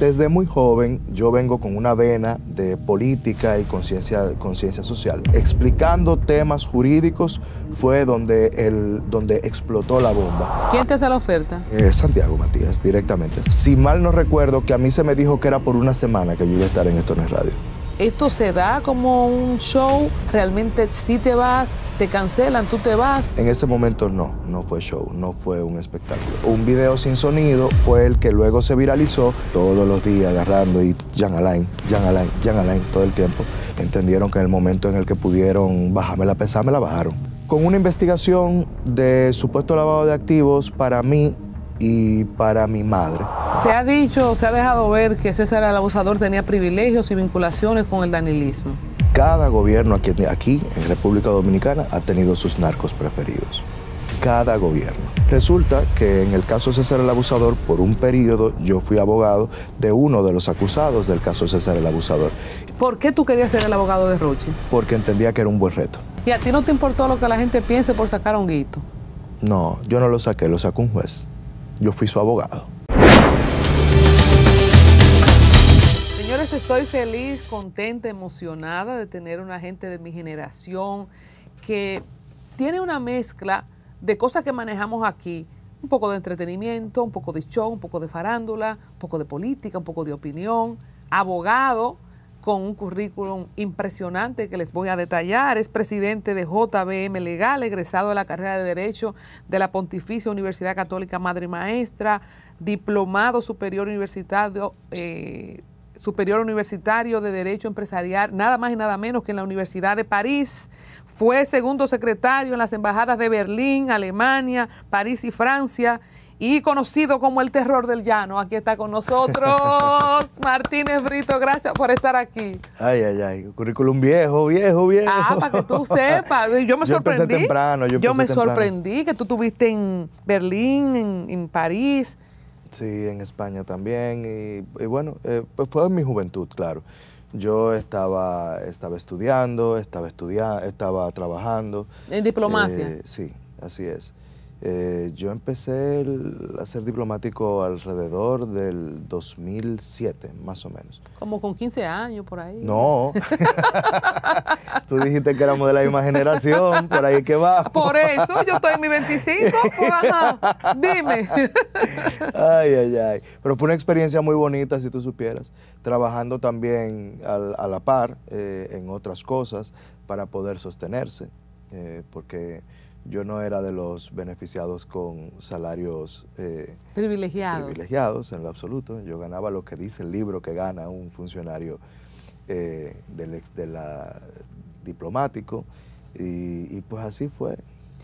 Desde muy joven yo vengo con una vena de política y conciencia, social. Explicando temas jurídicos fue donde, el, donde explotó la bomba. ¿Quién te hace la oferta? Eh, Santiago Matías, directamente. Si mal no recuerdo, que a mí se me dijo que era por una semana que yo iba a estar en Esto en Radio esto se da como un show, realmente si te vas, te cancelan, tú te vas. En ese momento no, no fue show, no fue un espectáculo. Un video sin sonido fue el que luego se viralizó todos los días agarrando y Jan Alain, Jan Alain, Jan Alain todo el tiempo. Entendieron que en el momento en el que pudieron bajarme la me la bajaron. Con una investigación de supuesto lavado de activos, para mí y para mi madre. Se ha dicho, se ha dejado ver que César el abusador tenía privilegios y vinculaciones con el danilismo. Cada gobierno aquí, en República Dominicana ha tenido sus narcos preferidos. Cada gobierno. Resulta que en el caso César el Abusador, por un periodo, yo fui abogado de uno de los acusados del caso César el Abusador. ¿Por qué tú querías ser el abogado de Roche? Porque entendía que era un buen reto. ¿Y a ti no te importó lo que la gente piense por sacar a un guito? No, yo no lo saqué, lo sacó un juez yo fui su abogado. Señores, estoy feliz, contenta, emocionada de tener una gente de mi generación que tiene una mezcla de cosas que manejamos aquí, un poco de entretenimiento, un poco de show, un poco de farándula, un poco de política, un poco de opinión, abogado, con un currículum impresionante que les voy a detallar. Es presidente de JBM Legal, egresado de la carrera de Derecho de la Pontificia Universidad Católica Madre Maestra, diplomado superior universitario. Eh, superior universitario de Derecho Empresarial, nada más y nada menos que en la Universidad de París. Fue segundo secretario en las embajadas de Berlín, Alemania, París y Francia y conocido como el terror del llano. Aquí está con nosotros Martínez Brito, gracias por estar aquí. Ay, ay, ay, currículum viejo, viejo, viejo. Ah, para que tú sepas, yo me sorprendí. yo, me sorprendí que tú tuviste en Berlín, en, París. Sí, en España también, y, bueno, eh, pues fue en mi juventud, claro. Yo estaba, estaba estudiando, estaba estudiando, estaba trabajando. ¿En diplomacia? Eh, sí, así es. Eh, yo empecé a ser diplomático alrededor del 2007, más o menos. Como con 15 años por ahí. No. Tú dijiste que éramos de la misma generación, por ahí que va. Por eso, yo estoy en mi 25. por pues, ajá. Dime. ay, ay, ay. Pero fue una experiencia muy bonita, si tú supieras, trabajando también a la par eh, en otras cosas para poder sostenerse, eh, porque yo no era de los beneficiados con salarios eh, privilegiados en lo absoluto. Yo ganaba lo que dice el libro que gana un funcionario eh, del, de la, diplomático. Y, y, pues así fue.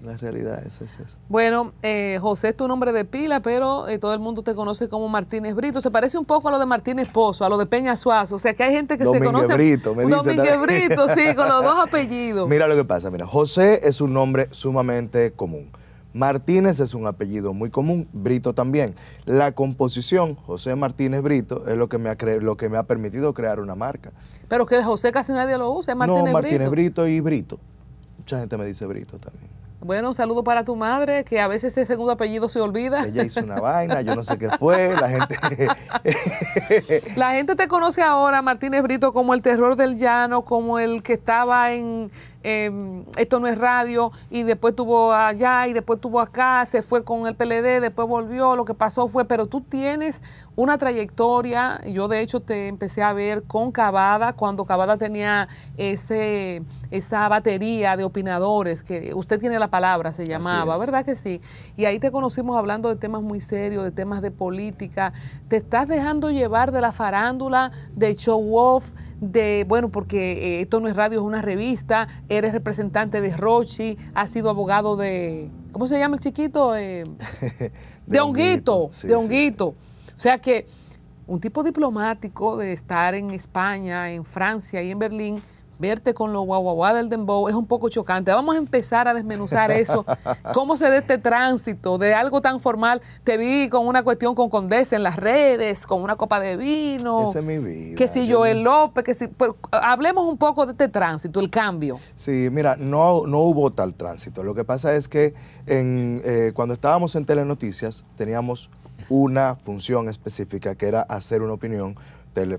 La realidad es esa. Bueno, eh, José es tu nombre de pila, pero eh, todo el mundo te conoce como Martínez Brito. Se parece un poco a lo de Martínez Pozo, a lo de Peña Suazo. O sea, que hay gente que se conoce. Brito, me Brito, sí, con los dos apellidos. Mira lo que pasa, mira, José es un nombre sumamente común. Martínez es un apellido muy común, Brito también. La composición José Martínez Brito es lo que me ha, lo que me ha permitido crear una marca. Pero que José casi nadie lo usa, es Martínez no, Martínez Brito y Brito. Mucha gente me dice Brito también. Bueno, un saludo para tu madre, que a veces ese segundo apellido se olvida. Ella hizo una vaina, yo no sé qué fue, la gente... la gente te conoce ahora, Martínez Brito, como el terror del llano, como el que estaba en, Em, esto no es radio, y después tuvo allá, y después tuvo acá, se fue con el PLD, después volvió, lo que pasó fue, pero tú tienes una trayectoria, yo de hecho te empecé a ver con Cavada, cuando Cavada tenía ese, esa batería de opinadores, que usted tiene la palabra, se llamaba, ¿verdad que sí? Y ahí te conocimos hablando de temas muy serios, de temas de política, te estás dejando llevar de la farándula, de show off, de, bueno, porque eh, esto no es radio, es una revista, eres representante de Rochi, has sido abogado de, ¿cómo se llama el chiquito? Eh, de, Honguito, de Honguito. O sea que un tipo diplomático de estar en España, en Francia y en Berlín, verte con lo guaguaguá del dembow es un poco chocante. Vamos a empezar a desmenuzar eso. ¿Cómo se da este tránsito de algo tan formal? Te vi con una cuestión con Condesa en las redes, con una copa de vino. Esa es mi vida. Que si Joel López, que si... hablemos un poco de este tránsito, el cambio. Sí, mira, no, no hubo tal tránsito. Lo que pasa es que en, eh, cuando estábamos en Telenoticias teníamos una función específica que era hacer una opinión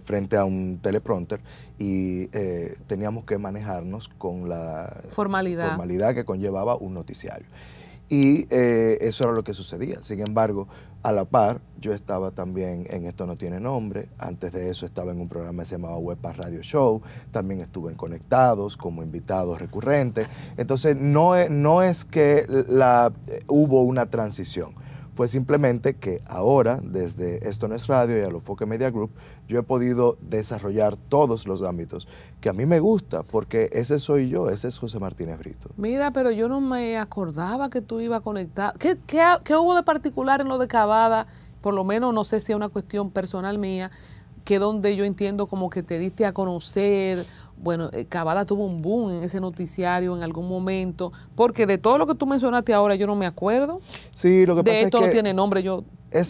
frente a un teleprompter y eh, teníamos que manejarnos con la formalidad. que conllevaba un noticiario. Y eh, eso era lo que sucedía. Sin embargo, a la par, yo estaba también en Esto No Tiene Nombre. Antes de eso estaba en un programa que se llamaba Huepa Radio Show. También estuve en Conectados como invitado recurrente. Entonces, no, e, no es que la, hubo una transición fue simplemente que ahora, desde Esto No es Radio y Foque Media Group, yo he podido desarrollar todos los ámbitos que a mí me gusta, porque ese soy yo, ese es José Martínez Brito. Mira, pero yo no me acordaba que tú ibas a conectar. ¿Qué, qué hubo de particular en lo de Cavada? Por lo menos, no sé si es una cuestión personal mía, que donde yo entiendo como que te diste a conocer bueno, eh, Cavada tuvo un boom en ese noticiario en algún momento, porque de todo lo que tú mencionaste ahora yo no me acuerdo. Sí, lo que pasa es que no tiene nombre, yo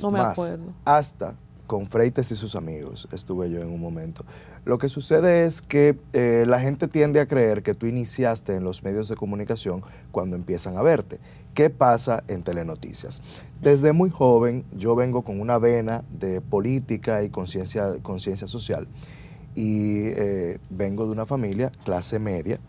no me acuerdo. Hasta con Freites y sus amigos estuve yo en un momento. Lo que sucede es que eh, la gente tiende a creer que tú iniciaste en los medios de comunicación cuando empiezan a verte. ¿Qué pasa en Telenoticias? Desde muy joven yo vengo con una vena de política y conciencia social y eh, vengo de una familia clase media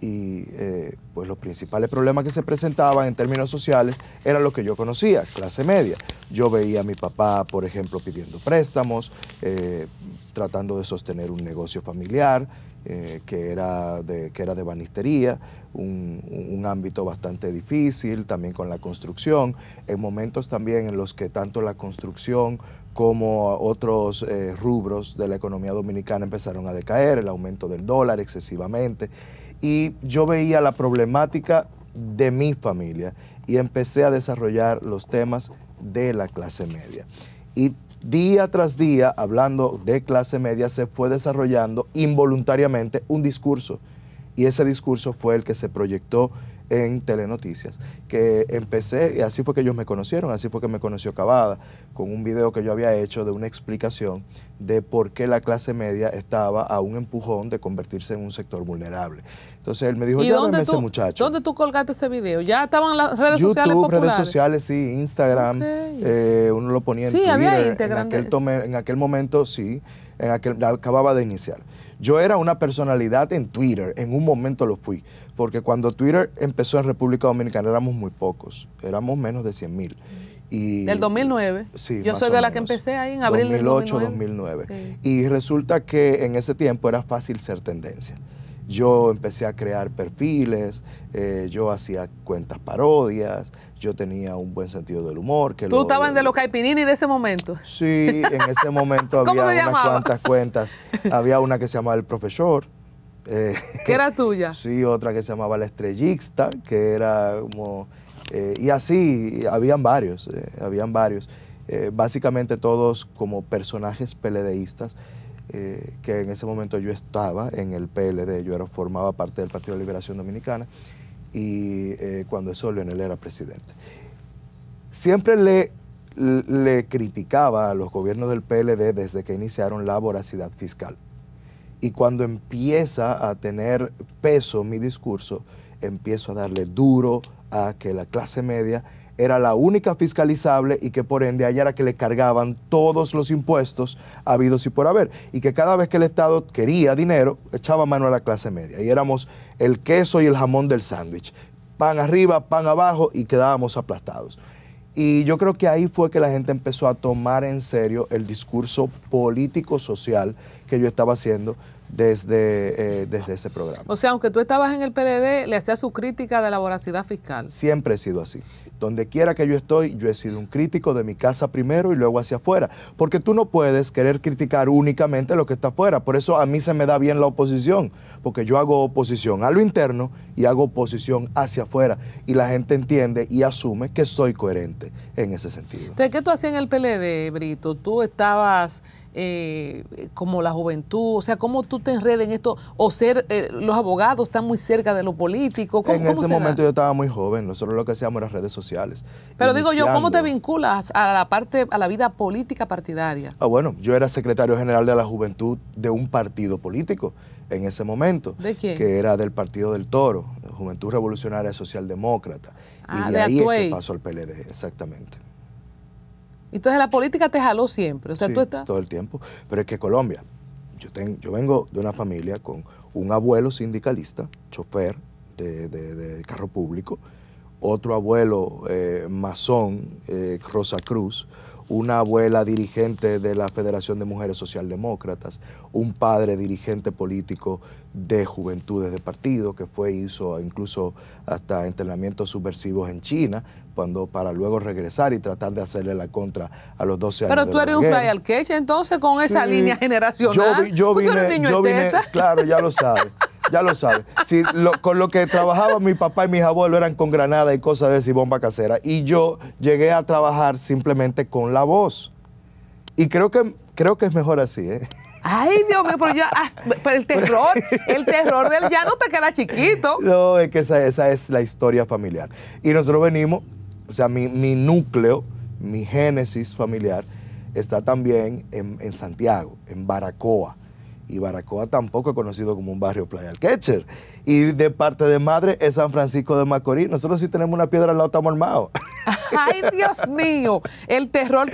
y eh, pues los principales problemas que se presentaban en términos sociales eran los que yo conocía, clase media. Yo veía a mi papá, por ejemplo, pidiendo préstamos, eh, tratando de sostener un negocio familiar, eh, que, era de, que era de banistería, un, ámbito bastante difícil, también con la construcción, en momentos también en los que tanto la construcción como otros eh, rubros de la economía dominicana empezaron a decaer, el aumento del dólar excesivamente, y yo veía la problemática de mi familia y empecé a desarrollar los temas de la clase media. Y día tras día, hablando de clase media, se fue desarrollando involuntariamente un discurso. Y ese discurso fue el que se proyectó en Telenoticias, que empecé, y así fue que ellos me conocieron, así fue que me conoció Cavada, con un video que yo había hecho de una explicación de por qué la clase media estaba a un empujón de convertirse en un sector vulnerable. Entonces él me dijo, "¿De dónde ese muchacho. ¿Dónde tú colgaste ese video? ¿Ya estaban las redes sociales populares? redes sociales, sí, Instagram, eh, uno lo ponía en sí, Había en, aquel en aquel momento, sí, en aquel, acababa de iniciar. Yo era una personalidad en Twitter, en un momento lo fui, porque cuando Twitter empezó en República Dominicana éramos muy pocos, éramos menos de 100 mil. Y, del 2009. Sí, Yo soy de la que empecé ahí en abril 2008, del 2009. 2009. Y resulta que en ese tiempo era fácil ser tendencia. Yo empecé a crear perfiles, eh, yo hacía cuentas parodias, yo tenía un buen sentido del humor. Que ¿Tú estabas de los Caipinini de ese momento? Sí, en ese momento había unas cuantas cuentas. Había una que se llamaba El Profesor. Eh, ...que era tuya? Sí, otra que se llamaba La Estrellista, que era como... Eh, y así, habían varios, eh, habían varios. básicamente todos como personajes peledeístas, que en ese momento yo estaba en el PLD, yo era, formaba parte del Partido de Liberación Dominicana y eh, cuando eso Leonel era presidente. Siempre le, le criticaba a los gobiernos del PLD desde que iniciaron la voracidad fiscal. Y cuando empieza a tener peso mi discurso, empiezo a darle duro a que la clase media era la única fiscalizable y que por ende allá era que le cargaban todos los impuestos habidos y por haber. Y que cada vez que el Estado quería dinero, echaba mano a la clase media. Y éramos el queso y el jamón del sándwich. Pan arriba, pan abajo y quedábamos aplastados. Y yo creo que ahí fue que la gente empezó a tomar en serio el discurso político-social que yo estaba haciendo desde, eh, desde ese programa. O sea, aunque tú estabas en el PLD, le hacías su crítica de la voracidad fiscal. Siempre he sido así. Donde quiera que yo estoy, yo he sido un crítico de mi casa primero y luego hacia afuera. Porque tú no puedes querer criticar únicamente lo que está afuera. Por eso a mí se me da bien la oposición. Porque yo hago oposición a lo interno y hago oposición hacia afuera. Y la gente entiende y asume que soy coherente en ese sentido. ¿qué tú hacías en el PLD, Brito? Tú estabas eh, como la juventud? O sea, ¿cómo tú te enredas en esto? O ser, eh, los abogados están muy cerca de lo político. en ese momento yo estaba muy joven, nosotros lo que hacíamos eran redes sociales. Pero digo yo, ¿cómo te vinculas a la parte, a la vida política partidaria? Ah, bueno, yo era secretario general de la juventud de un partido político en ese momento. ¿De quién? Que era del Partido del Toro, Juventud Revolucionaria Socialdemócrata. Ah, y de, ahí que pasó al PLD, exactamente. Entonces la política te jaló siempre. O sea, tú estás... Todo el tiempo. Pero es que Colombia, yo, tengo, yo vengo de una familia con un abuelo sindicalista, chofer de, carro público, otro abuelo eh, masón, eh, Rosa Cruz, una abuela dirigente de la Federación de Mujeres Socialdemócratas, un padre dirigente político de juventudes de partido, que fue, hizo incluso hasta entrenamientos subversivos en China, cuando, para luego regresar y tratar de hacerle la contra a los 12 años. Pero tú eres un fly al queche entonces con esa línea generacional. yo vine, yo vine claro, ya lo sabes ya lo sabes. con lo que trabajaba mi papá y mis abuelos eran con granada y cosas de y bomba casera. Y yo llegué a trabajar simplemente con la voz. Y creo que, creo que es mejor así, ¿eh? Ay, Dios mío, pero, ah, el terror, el terror del ya no te queda chiquito. No, es que esa, es la historia familiar. Y nosotros venimos, o sea, mi, núcleo, mi génesis familiar está también en Santiago, en Baracoa y Baracoa tampoco es conocido como un barrio playa catcher. Y de parte de madre es San Francisco de Macorís. Nosotros sí tenemos una piedra al lado, estamos armados. Ay, Dios mío, el terror...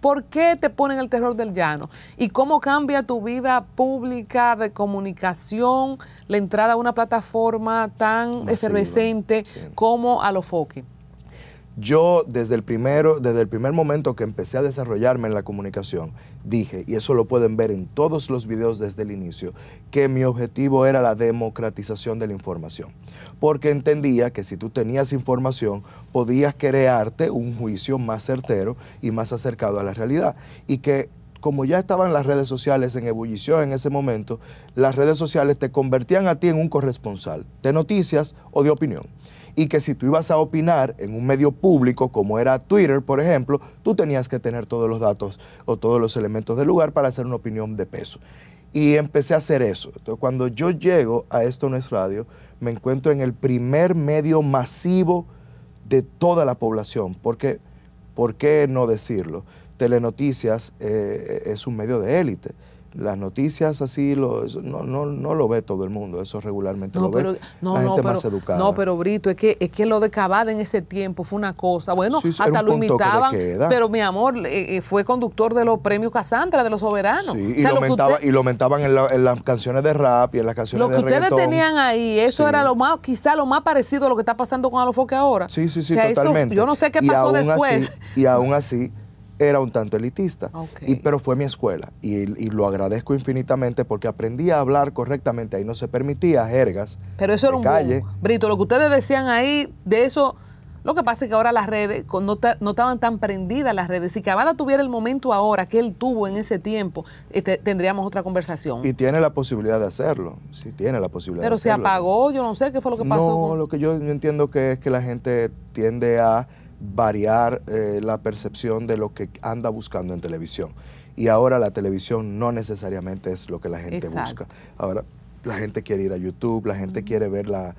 ¿Por qué te ponen el terror del llano? ¿Y cómo cambia tu vida pública de comunicación, la entrada a una plataforma tan efervescente como a los yo desde el, desde el primer momento que empecé a desarrollarme en la comunicación, dije, y eso lo pueden ver en todos los videos desde el inicio, que mi objetivo era la democratización de la información. Porque entendía que si tú tenías información, podías crearte un juicio más certero y más acercado a la realidad. Y que como ya estaban las redes sociales en ebullición en ese momento, las redes sociales te convertían a ti en un corresponsal de noticias o de opinión y que si tú ibas a opinar en un medio público como era Twitter, por ejemplo, tú tenías que tener todos los datos o todos los elementos del lugar para hacer una opinión de peso. Y empecé a hacer eso. Entonces, cuando yo llego a Esto No es Radio, me encuentro en el primer medio masivo de toda la población. Porque, ¿Por qué no decirlo? Telenoticias eh, es un medio de élite las noticias así lo, no, no, no, lo ve todo el mundo, eso regularmente no, lo pero, ve no, pero, No, pero Brito, es que, es que lo de Cabada en ese tiempo fue una cosa, bueno, hasta lo imitaban, pero mi amor, eh, eh, fue conductor de los premios Casandra, de los soberanos. Sí, y, lo mentaban y lo en, las canciones de rap y en las canciones de reggaetón. Lo que ustedes tenían ahí, eso era lo más, quizá lo más parecido a lo que está pasando con Alofoque ahora. Sí, sí, sí, totalmente. yo no sé qué pasó después. y aún así era un tanto elitista, pero fue mi escuela y, lo agradezco infinitamente porque aprendí a hablar correctamente, ahí no se permitía jergas. Pero eso era un calle. Brito, lo que ustedes decían ahí, de eso, lo que pasa es que ahora las redes no, estaban tan prendidas las redes. Si Cabana tuviera el momento ahora que él tuvo en ese tiempo, este, tendríamos otra conversación. Y tiene la posibilidad de hacerlo, sí tiene la posibilidad. Pero se apagó, yo no sé qué fue lo que pasó. No, lo que yo, yo entiendo que es que la gente tiende a variar eh, la percepción de lo que anda buscando en televisión. Y ahora la televisión no necesariamente es lo que la gente busca. Ahora la gente quiere ir a YouTube, la gente quiere ver la,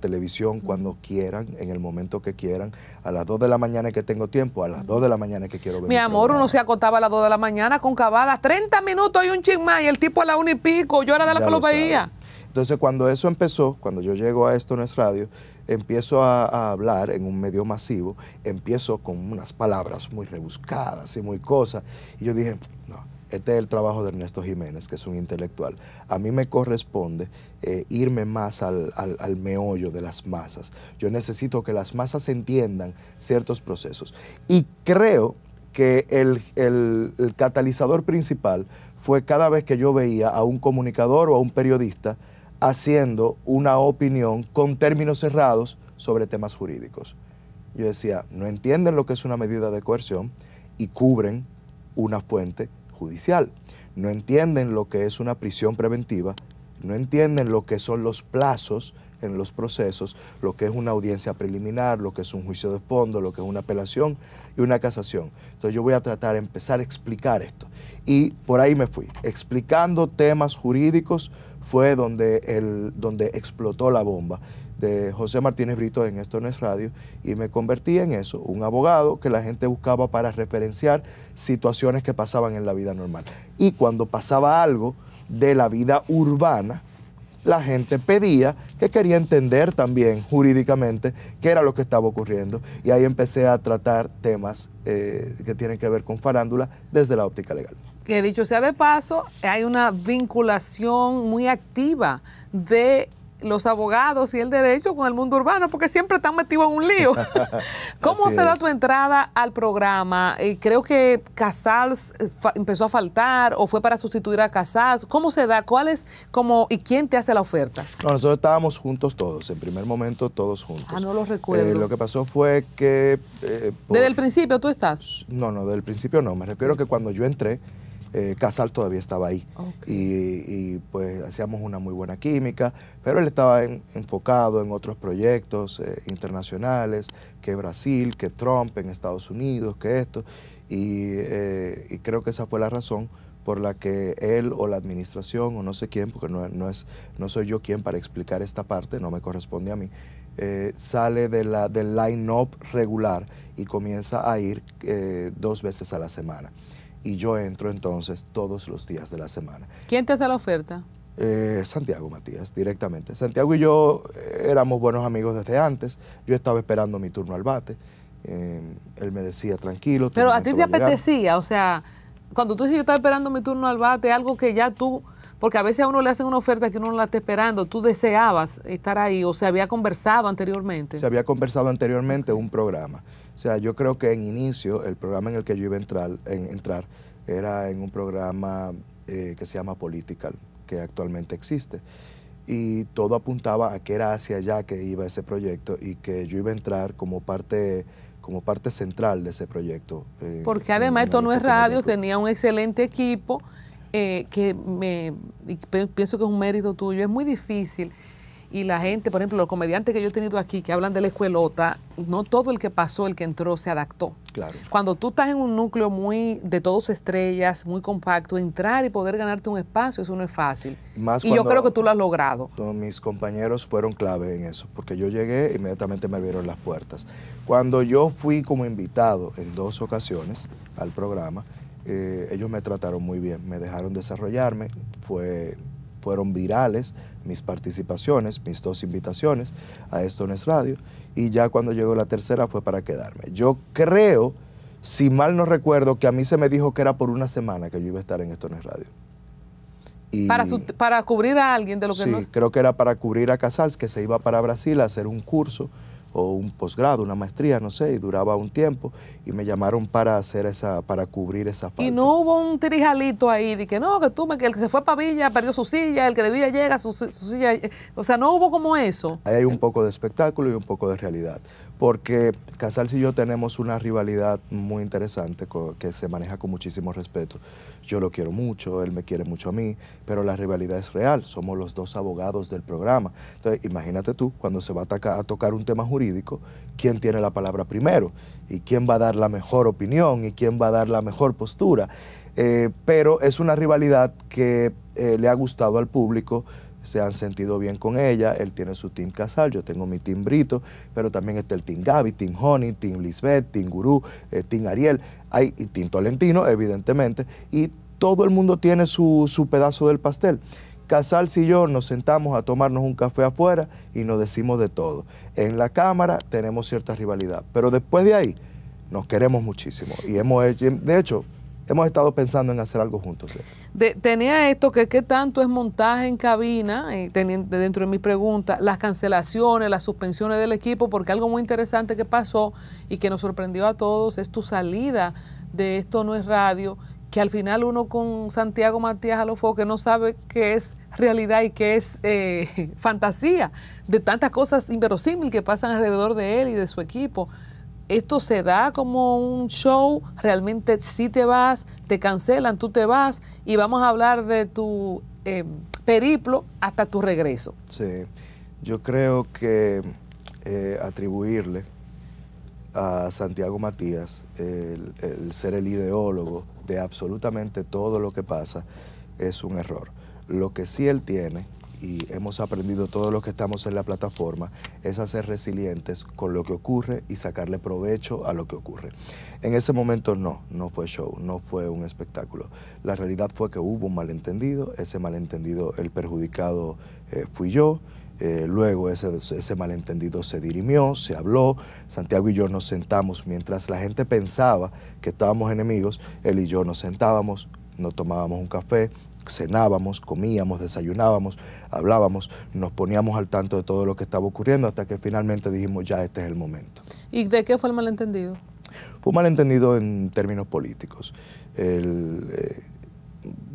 televisión cuando quieran, en el momento que quieran, a las 2 de la mañana que tengo tiempo, a las 2 de la mañana que quiero ver. Mi, amor, uno se acotaba a las 2 de la mañana con cavadas, 30 minutos y un ching y el tipo a la 1 y pico, yo era de la que lo veía. Entonces cuando eso empezó, cuando yo llego a esto en es radio, empiezo a, hablar en un medio masivo, empiezo con unas palabras muy rebuscadas y muy cosas. Y yo dije, no, este es el trabajo de Ernesto Jiménez, que es un intelectual. A mí me corresponde eh, irme más al, meollo de las masas. Yo necesito que las masas entiendan ciertos procesos. Y creo que el catalizador principal fue cada vez que yo veía a un comunicador o a un periodista, haciendo una opinión con términos cerrados sobre temas jurídicos. Yo decía, no entienden lo que es una medida de coerción y cubren una fuente judicial. No entienden lo que es una prisión preventiva, no entienden lo que son los plazos en los procesos, lo que es una audiencia preliminar, lo que es un juicio de fondo, lo que es una apelación y una casación. Entonces yo voy a tratar de empezar a explicar esto. Y por ahí me fui, explicando temas jurídicos fue donde, el, donde explotó la bomba de José Martínez Brito en Esto Radio y me convertí en eso, un abogado que la gente buscaba para referenciar situaciones que pasaban en la vida normal. Y cuando pasaba algo de la vida urbana, la gente pedía que quería entender también jurídicamente qué era lo que estaba ocurriendo. Y ahí empecé a tratar temas eh, que tienen que ver con farándula desde la óptica legal. Que dicho sea de paso, hay una vinculación muy activa de los abogados y el derecho con el mundo urbano, porque siempre están metidos en un lío. ¿Cómo se da tu entrada al programa? Eh, creo que Casals eh, empezó a faltar o fue para sustituir a Casals. ¿Cómo se da? ¿Cuál es como y quién te hace la oferta? nosotros estábamos juntos todos, en primer momento todos juntos. Ah, no lo recuerdo. Eh, lo que pasó fue que... ¿Desde el principio tú estás? No, no, desde el principio no. Me refiero que cuando yo entré, eh, Casal todavía estaba ahí. Y, pues hacíamos una muy buena química, pero él estaba enfocado en otros proyectos eh, internacionales, que Brasil, que Trump en Estados Unidos, que esto. Eh, y, creo que esa fue la razón por la que él o la administración o no sé quién, porque no, es, no soy yo quien para explicar esta parte, no me corresponde a mí, sale de del line-up regular y comienza a ir dos veces a la semana y yo entro entonces todos los días de la semana. ¿Quién te hace la oferta? Eh, Santiago Matías, directamente. Santiago y yo eh, éramos buenos amigos desde antes. Yo estaba esperando mi turno al bate. Em, él me decía, tranquilo. Pero a ti te apetecía, o sea, cuando tú dices yo estaba esperando mi turno al bate, algo que ya tú, porque a veces a uno le hacen una oferta que uno no la está esperando, tú deseabas estar ahí o se había conversado anteriormente. Se había conversado anteriormente un programa. O sea, yo creo que en inicio el programa en el que yo iba a entrar, era en un programa eh, que se llama Political, que actualmente existe. Y todo apuntaba a que era hacia allá que iba ese proyecto y que yo iba a entrar como parte como parte central de ese proyecto. Porque además esto no es radio, tenía un excelente equipo eh, que me pienso que es un mérito tuyo. Es muy difícil y la gente, por ejemplo, los comediantes que yo he tenido aquí que hablan de la escuelota, no todo el que pasó, el que entró, se adaptó. Claro. Cuando tú estás en un núcleo muy de todos estrellas, muy compacto, entrar y poder ganarte un espacio, eso no es fácil. Más y yo creo que tú lo has logrado. Mis compañeros fueron clave en eso, porque yo llegué, inmediatamente me abrieron las puertas. Cuando yo fui como invitado en dos ocasiones al programa, eh, ellos me trataron muy bien, me dejaron desarrollarme, fue fueron virales mis participaciones, mis dos invitaciones a Estones radio, y ya cuando llegó la tercera fue para quedarme. Yo creo, si mal no recuerdo, que a mí se me dijo que era por una semana que yo iba a estar en Estones radio. Y para, para cubrir a alguien de lo que sí, creo que era para cubrir a Casals, que se iba para Brasil a hacer un curso o un posgrado, una maestría, no sé, y duraba un tiempo y me llamaron para hacer esa, para cubrir esa falta. Y no hubo un trijalito ahí de que no, que tú, que el que se fue a Pavilla perdió su silla, el que debía Villa llega, su, su silla, eh, o sea, no hubo como eso. Ahí hay un poco de espectáculo y un poco de realidad porque Casals y yo tenemos una rivalidad muy interesante que se maneja con muchísimo respeto. Yo lo quiero mucho, él me quiere mucho a mí, pero la rivalidad es real, somos los dos abogados del programa. Entonces, imagínate tú, cuando se va a, tocar, un tema jurídico, ¿quién tiene la palabra primero? ¿Y quién va a dar la mejor opinión? ¿Y quién va a dar la mejor postura? Eh, pero es una rivalidad que eh, le ha gustado al público se han sentido bien con ella. Él tiene su team Casal, yo tengo mi team Brito, pero también está el team Gaby, team Honey, team Lisbeth, team Gurú, eh, team Ariel, hay, y team Tolentino, evidentemente, y todo el mundo tiene su, pedazo del pastel. Casals y yo nos sentamos a tomarnos un café afuera y nos decimos de todo. En la cámara tenemos cierta rivalidad, pero después de ahí nos queremos muchísimo y hemos de hecho, hemos estado pensando en hacer algo juntos tenía esto que qué tanto es montaje en cabina, eh, dentro de mi pregunta, las cancelaciones, las suspensiones del equipo, porque algo muy interesante que pasó y que nos sorprendió a todos es tu salida de Esto No es Radio, que al final uno con Santiago Matías a los que no sabe qué es realidad y qué es eh, fantasía, de tantas cosas inverosímiles que pasan alrededor de él y de su equipo esto se da como un show, realmente si te vas, te cancelan, tú te vas y vamos a hablar de tu em, periplo hasta tu regreso. Sí, yo creo que eh, atribuirle a Santiago Matías el, ser el ideólogo de absolutamente todo lo que pasa es un error. Lo que sí él tiene y hemos aprendido todos los que estamos en la plataforma es hacer resilientes con lo que ocurre y sacarle provecho a lo que ocurre. En ese momento no, no fue show, no fue un espectáculo. La realidad fue que hubo un malentendido, ese malentendido el perjudicado eh, fui yo. Eh, luego ese, ese malentendido se dirimió, se habló, Santiago y yo nos sentamos, mientras la gente pensaba que estábamos enemigos, él y yo nos sentábamos, nos tomábamos un café, cenábamos, comíamos, desayunábamos, hablábamos, nos poníamos al tanto de todo lo que estaba ocurriendo hasta que finalmente dijimos ya este es el momento. ¿Y de qué fue el malentendido? Fue un malentendido en términos políticos. Eh,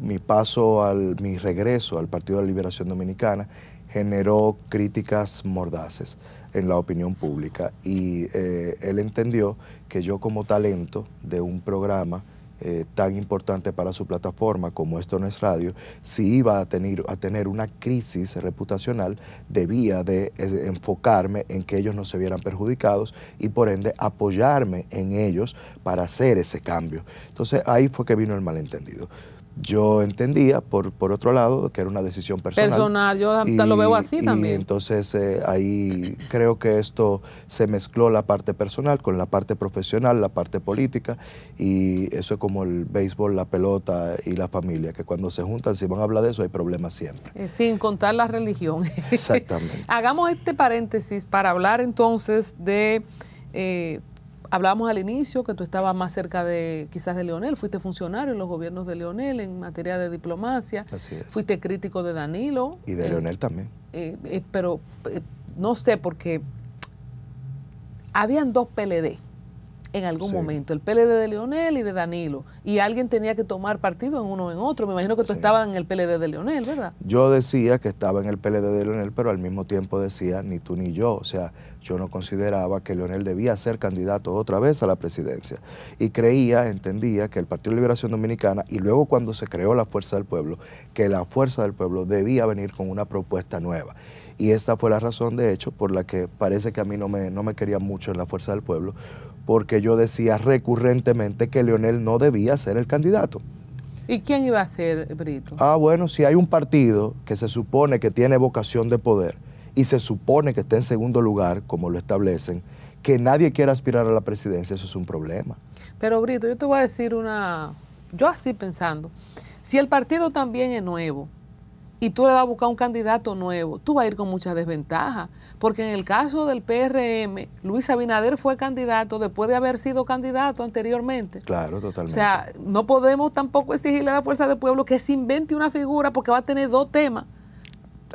mi paso al, mi regreso al Partido de la Liberación Dominicana generó críticas mordaces en la opinión pública y eh, él entendió que yo como talento de un programa eh, tan importante para su plataforma como Esto No es Radio, si iba a tener, a tener una crisis reputacional, debía de eh, enfocarme en que ellos no se vieran perjudicados y por ende apoyarme en ellos para hacer ese cambio. Entonces ahí fue que vino el malentendido. Yo entendía, por, por otro lado, que era una decisión personal. Personal, yo lo veo así también. Entonces eh, ahí creo que esto se mezcló la parte personal con la parte profesional, la parte política, y eso es como el béisbol, la pelota y la familia, que cuando se juntan, si van a hablar de eso, hay problemas siempre. Eh, sin contar la religión. Exactamente. Hagamos este paréntesis para hablar entonces de... Eh, hablábamos al inicio que tú estabas más cerca de quizás de Leonel, fuiste funcionario en los gobiernos de Leonel en materia de diplomacia, Así fuiste crítico de Danilo. Y de eh, Leonel también. Eh, eh, pero no sé, porque habían dos PLD en algún momento, el PLD de Leonel y de Danilo, y alguien tenía que tomar partido en uno o en otro. Me imagino que tú estabas en el PLD de Leonel, ¿verdad? Yo decía que estaba en el PLD de Leonel, pero al mismo tiempo decía ni tú ni yo. O sea, yo no consideraba que Leonel debía ser candidato otra vez a la presidencia. Y creía, entendía que el Partido de Liberación Dominicana, y luego cuando se creó la Fuerza del Pueblo, que la Fuerza del Pueblo debía venir con una propuesta nueva. Y esta fue la razón, de hecho, por la que parece que a mí no me, quería mucho en la Fuerza del Pueblo, porque yo decía recurrentemente que Leonel no debía ser el candidato. ¿Y quién iba a ser Brito? Ah, bueno, si hay un partido que se supone que tiene vocación de poder y se supone que está en segundo lugar, como lo establecen, que nadie quiera aspirar a la presidencia, eso es un problema. Pero Brito, yo te voy a decir una, yo así pensando, si el partido también es nuevo, y tú le vas a buscar un candidato nuevo, tú vas a ir con muchas desventajas, porque en el caso del PRM, Luis Abinader fue candidato después de haber sido candidato anteriormente. Claro, totalmente. O sea, no podemos tampoco exigirle a la fuerza del pueblo que se invente una figura porque va a tener dos temas.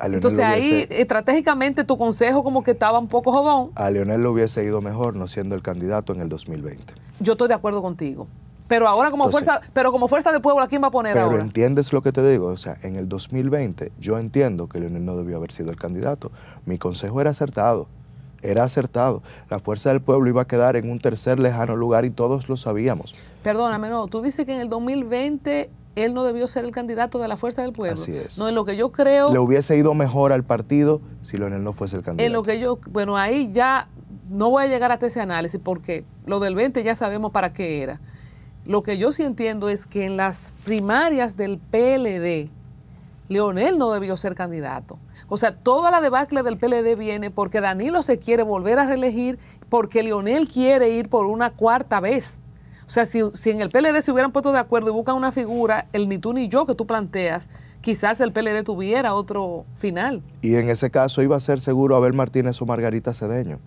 Entonces ahí estratégicamente tu consejo como que estaba un poco jodón. A Leonel lo hubiese ido mejor no siendo el candidato en el 2020. Yo estoy de acuerdo contigo. Pero ahora como fuerza, pero como fuerza del pueblo, ¿a quién va a poner Pero entiendes lo que te digo, o sea, en el 2020 yo entiendo que Leonel no debió haber sido el candidato. Mi consejo era acertado, era acertado. La fuerza del pueblo iba a quedar en un tercer lejano lugar y todos lo sabíamos. Perdóname, no, tú dices que en el 2020 él no debió ser el candidato de la fuerza del pueblo. Así es. No, en lo que yo creo... Le hubiese ido mejor al partido si Leonel no fuese el candidato. En lo que yo, bueno, ahí ya no voy a llegar hasta ese análisis porque lo del 20 ya sabemos para qué era. Lo que yo sí entiendo es que en las primarias del PLD, Leonel no debió ser candidato. O sea, toda la debacle del PLD viene porque Danilo se quiere volver a reelegir, porque Leonel quiere ir por una cuarta vez. O sea, si, en el PLD se hubieran puesto de acuerdo y buscan una figura, el ni tú ni yo que tú planteas, quizás el PLD tuviera otro final. Y en ese caso iba a ser seguro Abel Martínez o Margarita Cedeño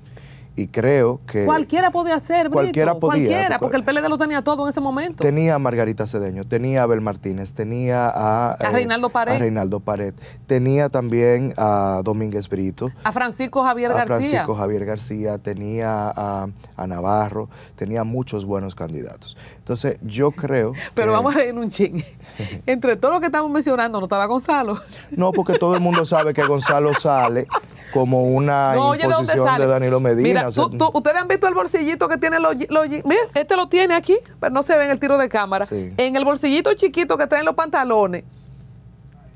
y creo que... Cualquiera podía hacer, Cualquiera podía. porque el PLD lo tenía todo en ese momento. Tenía a Margarita Cedeño, tenía a Abel Martínez, tenía a... A eh, Reinaldo Pared. Reinaldo Pared. Tenía también a Domínguez Brito. A Francisco Javier García. A Francisco Javier García, tenía a, Navarro, tenía muchos buenos candidatos. Entonces, yo creo... Pero vamos a ver un ching. Entre todo lo que estamos mencionando, ¿no estaba Gonzalo? No, porque todo el mundo sabe que Gonzalo sale como una imposición de, Danilo Medina ustedes han visto el bolsillito que tiene los, este lo tiene aquí, pero no se ve en el tiro de cámara. En el bolsillito chiquito que traen los pantalones.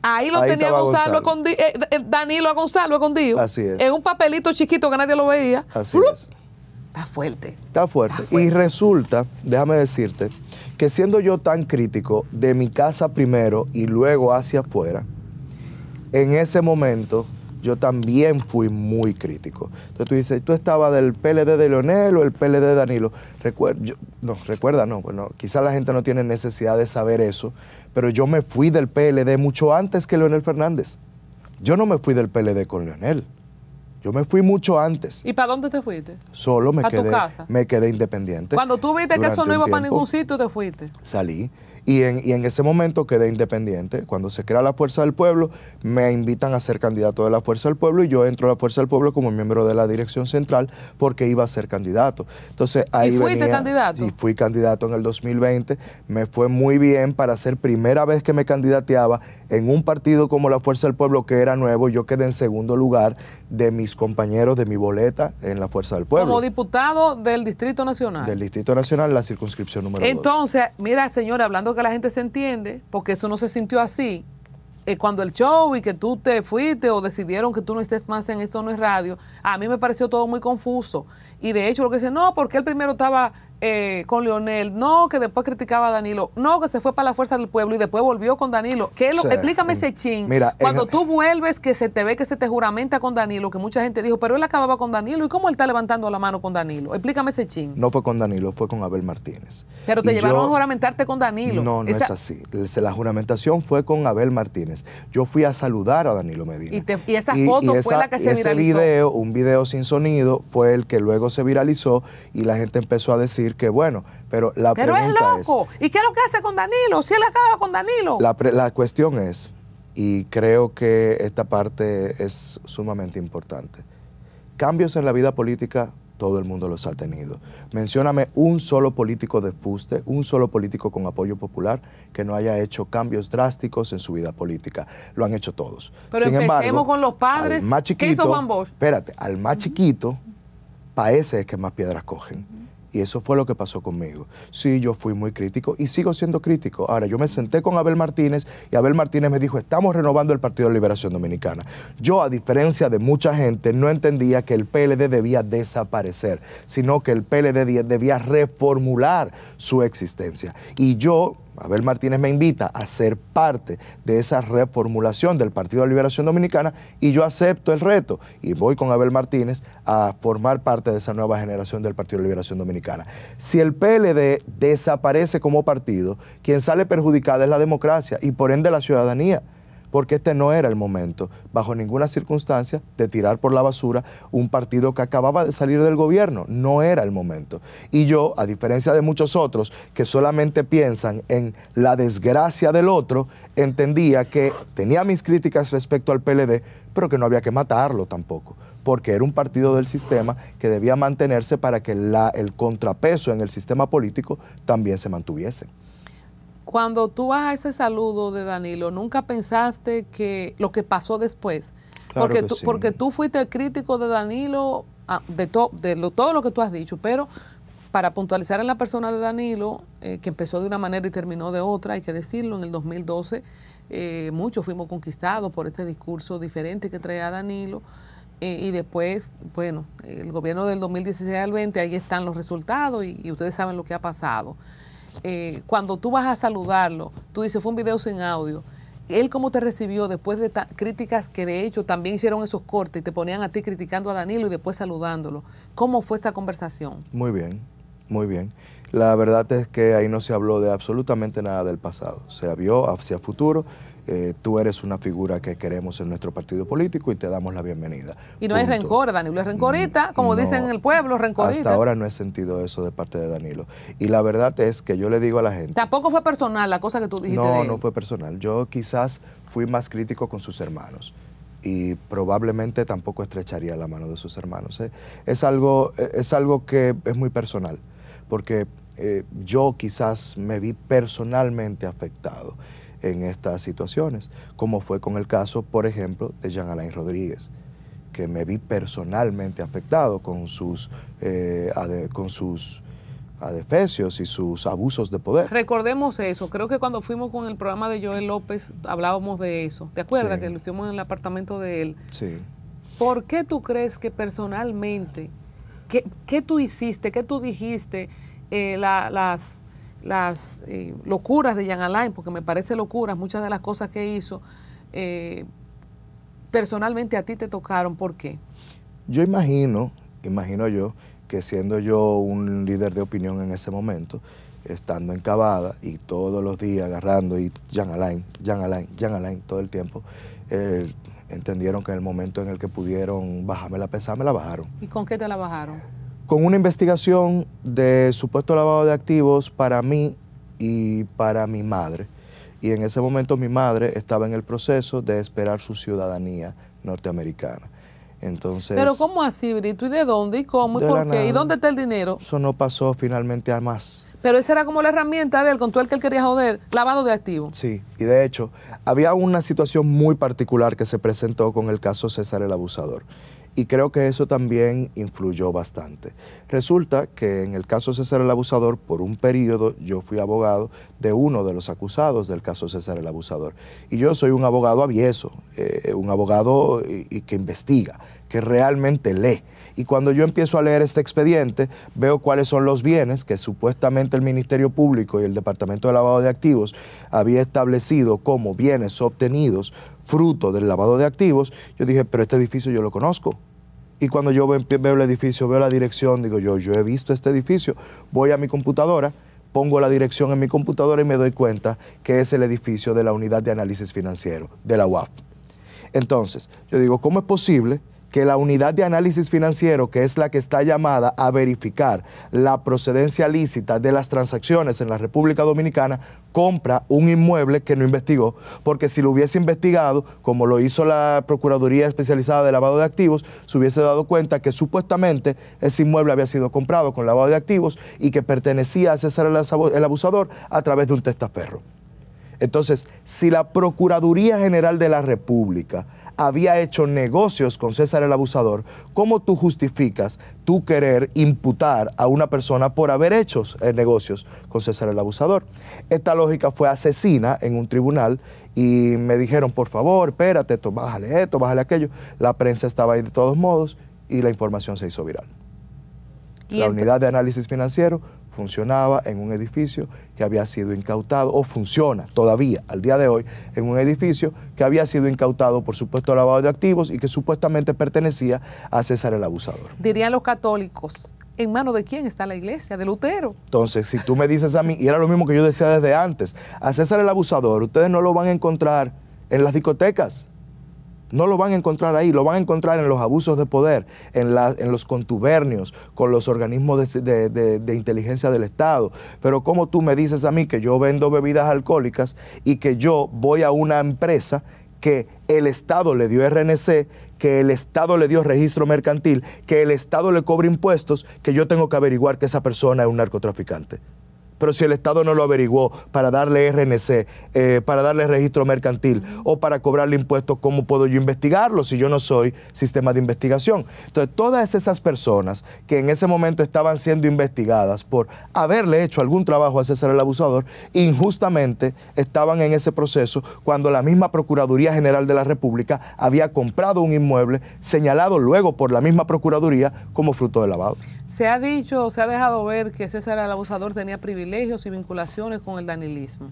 Ahí lo tenía Gonzalo, eh, eh, Danilo a Gonzalo escondido. Así es. En un papelito chiquito que nadie lo veía. Así uh, es. Está fuerte. Está fuerte. Y resulta, déjame decirte, que siendo yo tan crítico de mi casa primero y luego hacia afuera, en ese momento yo también fui muy crítico. Entonces tú dices, tú estabas del PLD de Leonel o el PLD de Danilo. Recuerda, no, recuerda, no, bueno, quizás la gente no tiene necesidad de saber eso, pero yo me fui del PLD mucho antes que Leonel Fernández. Yo no me fui del PLD con Leonel. Yo me fui mucho antes. ¿Y para dónde te fuiste? Solo me quedé. Me quedé independiente. Cuando tú viste que eso no iba para ningún sitio, te fuiste. Salí. Y en, ese momento quedé independiente. Cuando se crea la Fuerza del Pueblo, me invitan a ser candidato de la Fuerza del Pueblo y yo entro a la Fuerza del Pueblo como miembro de la dirección central porque iba a ser candidato. Entonces ahí ¿Y fuiste candidato? Y fui candidato en el 2020. Me fue muy bien para ser primera vez que me candidateaba en un partido como la Fuerza del Pueblo que era nuevo. Yo quedé en segundo lugar de mis compañeros de mi boleta en la Fuerza del Pueblo. Como diputado del Distrito Nacional. Del Distrito Nacional, la circunscripción número Entonces, mira, señora, hablando que la gente se entiende, porque eso no se sintió así, eh, cuando el show y que tú te fuiste o decidieron que tú no estés más en esto no es radio, a mí me pareció todo muy confuso. Y de hecho lo que dice, no, porque el primero estaba eh, con Leonel, no, que después criticaba a Danilo, no, que se fue para la fuerza del pueblo y después volvió con Danilo. ¿Qué explícame ese ching. Mira, Cuando tú vuelves, que se te ve que se te juramenta con Danilo, que mucha gente dijo, pero él acababa con Danilo, ¿y cómo él está levantando la mano con Danilo? Explícame ese ching. No fue con Danilo, fue con Abel Martínez. Pero te llevaron a juramentarte con Danilo. No, no es así. La juramentación fue con Abel Martínez. Yo fui a saludar a Danilo Medina. Y, y esa foto fue la que se ese viralizó. video, un video sin sonido, fue el que luego se viralizó y la gente empezó a decir que bueno, pero la pregunta es loco. ¿Y qué es lo que hace con Danilo? Si él acaba con Danilo. La, cuestión es, y creo que esta parte es sumamente importante, cambios en la vida política todo el mundo los ha tenido. Mencióname un solo político de fuste, un solo político con apoyo popular que no haya hecho cambios drásticos en su vida política. Lo han hecho todos. Pero empecemos con los padres. más ¿Qué hizo Juan Bosch? Espérate, al más chiquito, parece que más piedras cogen. Y eso fue lo que pasó conmigo. Sí, yo fui muy crítico y sigo siendo crítico. Ahora, yo me senté con Abel Martínez y Abel Martínez me dijo, estamos renovando el Partido de Liberación Dominicana. Yo, a diferencia de mucha gente, no entendía que el PLD debía desaparecer, sino que el PLD debía reformular su existencia. Y yo Abel Martínez me invita a ser parte de esa reformulación del Partido de Liberación Dominicana y yo acepto el reto y voy con Abel Martínez a formar parte de esa nueva generación del Partido de Liberación Dominicana. Si el PLD desaparece como partido, quien sale perjudicada es la democracia y por ende la ciudadanía porque este no era el momento, bajo ninguna circunstancia, de tirar por la basura un partido que acababa de salir del gobierno. No era el momento. Y yo, a diferencia de muchos otros que solamente piensan en la desgracia del otro, entendía que tenía mis críticas respecto al PLD, pero que no había que matarlo tampoco porque era un partido del sistema que debía mantenerse para que el contrapeso en el sistema político también se mantuviese. Cuando tú vas a ese saludo de Danilo, nunca pensaste que lo que pasó después, porque, tú, porque tú fuiste el crítico de Danilo, ah, de, de todo lo que tú has dicho, pero para puntualizar en la persona de Danilo, eh, que empezó de una manera y terminó de otra, hay que decirlo, en el 2012 eh, muchos fuimos conquistados por este discurso diferente que traía Danilo. Eh, y después, bueno, el gobierno del 2016 al 20, ahí están los resultados y ustedes saben lo que ha pasado. Eh, cuando tú vas a saludarlo, tú dices, fue un video sin audio. Él cómo te recibió después de críticas que de hecho también hicieron esos cortes y te ponían a ti criticando a Danilo y después saludándolo. ¿Cómo fue esa conversación? Muy bien, muy bien. La verdad es que ahí no se habló de absolutamente nada del pasado. Se vio hacia futuro, eh, tú eres una figura que queremos en nuestro partido político y te damos la bienvenida. Y no es hay rencor, Danilo, es rencorita, como dicen en el pueblo, rencorita. Hasta ahora no he sentido eso de parte de Danilo. Y la verdad es que yo le digo a la gente... Tampoco fue personal la cosa que tú dijiste. No, no fue personal. Yo quizás fui más crítico con sus hermanos y probablemente tampoco estrecharía la mano de sus hermanos. ¿eh? Es, algo, es algo que es muy personal, porque eh, yo quizás me vi personalmente afectado en estas situaciones, como fue con el caso, por ejemplo, de Jean Alain Rodríguez, que me vi personalmente afectado con sus, eh, con sus adefesios y sus abusos de poder. Recordemos eso, creo que cuando fuimos con el programa de Joel López hablábamos de eso, ¿te acuerdas que lo hicimos en el apartamento de él? Sí. ¿Por qué tú crees que personalmente, qué, tú hiciste, qué tú dijiste, eh, las las eh, locuras de Jan Alain, porque me parece locuras muchas de las cosas que hizo, eh, personalmente a ti te tocaron, ¿por qué? Yo imagino, imagino yo, que siendo yo un líder de opinión en ese momento, estando en y todos los días agarrando y Jan Alain, Jan Alain, Jan Alain todo el tiempo, eh, entendieron que en el momento en el que pudieron bajarme la pesada me la bajaron. ¿Y con qué te la bajaron? Con una investigación de supuesto lavado de activos para mí y para mi madre. Y en ese momento mi madre estaba en el proceso de esperar su ciudadanía norteamericana. Entonces, Pero ¿cómo así, Brito? ¿Y de dónde? ¿Y cómo? ¿Y por qué? ¿Y dónde está el dinero? Eso no pasó finalmente a más. Pero esa era como la herramienta del control que él quería joder, lavado de activos. Sí, y de hecho, había una situación muy particular que se presentó con el caso César el Abusador y creo que eso también influyó bastante. Resulta que en el caso César el Abusador, por un periodo yo fui abogado de uno de los acusados del caso César el Abusador. Y yo soy un abogado avieso, eh, un abogado que investiga, que realmente lee. Y cuando yo empiezo a leer este expediente, veo cuáles son los bienes que supuestamente el Ministerio Público y el Departamento de Lavado de Activos había establecido como bienes obtenidos fruto del lavado de activos. Yo dije, pero este edificio yo lo conozco. Y cuando yo veo el edificio, veo la dirección, digo yo, yo he visto este edificio, voy a mi computadora pongo la dirección en mi computadora y me doy cuenta que es el edificio de la unidad de análisis financiero, de la UAF. Entonces, yo digo, ¿cómo es posible que la unidad de análisis financiero, que es la que está llamada a verificar la procedencia lícita de las transacciones en la República Dominicana, compra un inmueble que no investigó, porque si lo hubiese investigado, como lo hizo la Procuraduría Especializada de Lavado de Activos, se hubiese dado cuenta que supuestamente ese inmueble había sido comprado con lavado de activos y que pertenecía a César el abusador a través de un testaferro. Entonces, si la Procuraduría General de la República había hecho negocios con César el abusador, ¿cómo tú justificas tú querer imputar a una persona por haber hecho eh, negocios con César el abusador? Esta lógica fue asesina en un tribunal y me dijeron, por favor, espérate, bájale esto, bájale aquello. La prensa estaba ahí de todos modos y la información se hizo viral. La unidad de análisis financiero funcionaba en un edificio que había sido incautado, o funciona todavía al día de hoy, en un edificio que había sido incautado por supuesto lavado de activos y que supuestamente pertenecía a César el Abusador. Dirían los católicos, ¿en mano de quién está la iglesia? De Lutero. Entonces, si tú me dices a mí, y era lo mismo que yo decía desde antes, a César el Abusador, ustedes no lo van a encontrar en las discotecas, no lo van a encontrar ahí, lo van a encontrar en los abusos de poder, en, los contubernios, con los organismos de, inteligencia del Estado. Pero como tú me dices a mí que yo vendo bebidas alcohólicas y que yo voy a una empresa que el Estado le dio RNC, que el Estado le dio registro mercantil, que el Estado le cobra impuestos, que yo tengo que averiguar que esa persona es un narcotraficante pero si el Estado no lo averiguó para darle RNC, eh, para darle registro mercantil o para cobrarle impuestos, ¿cómo puedo yo investigarlo si yo no soy sistema de investigación? Entonces, todas esas personas que en ese momento estaban siendo investigadas por haberle hecho algún trabajo a César el Abusador, injustamente estaban en ese proceso cuando la misma Procuraduría General de la República había comprado un inmueble señalado luego por la misma Procuraduría como fruto del lavado. Se ha dicho, se ha dejado ver que César el Abusador tenía privilegios privilegios y vinculaciones con el danilismo?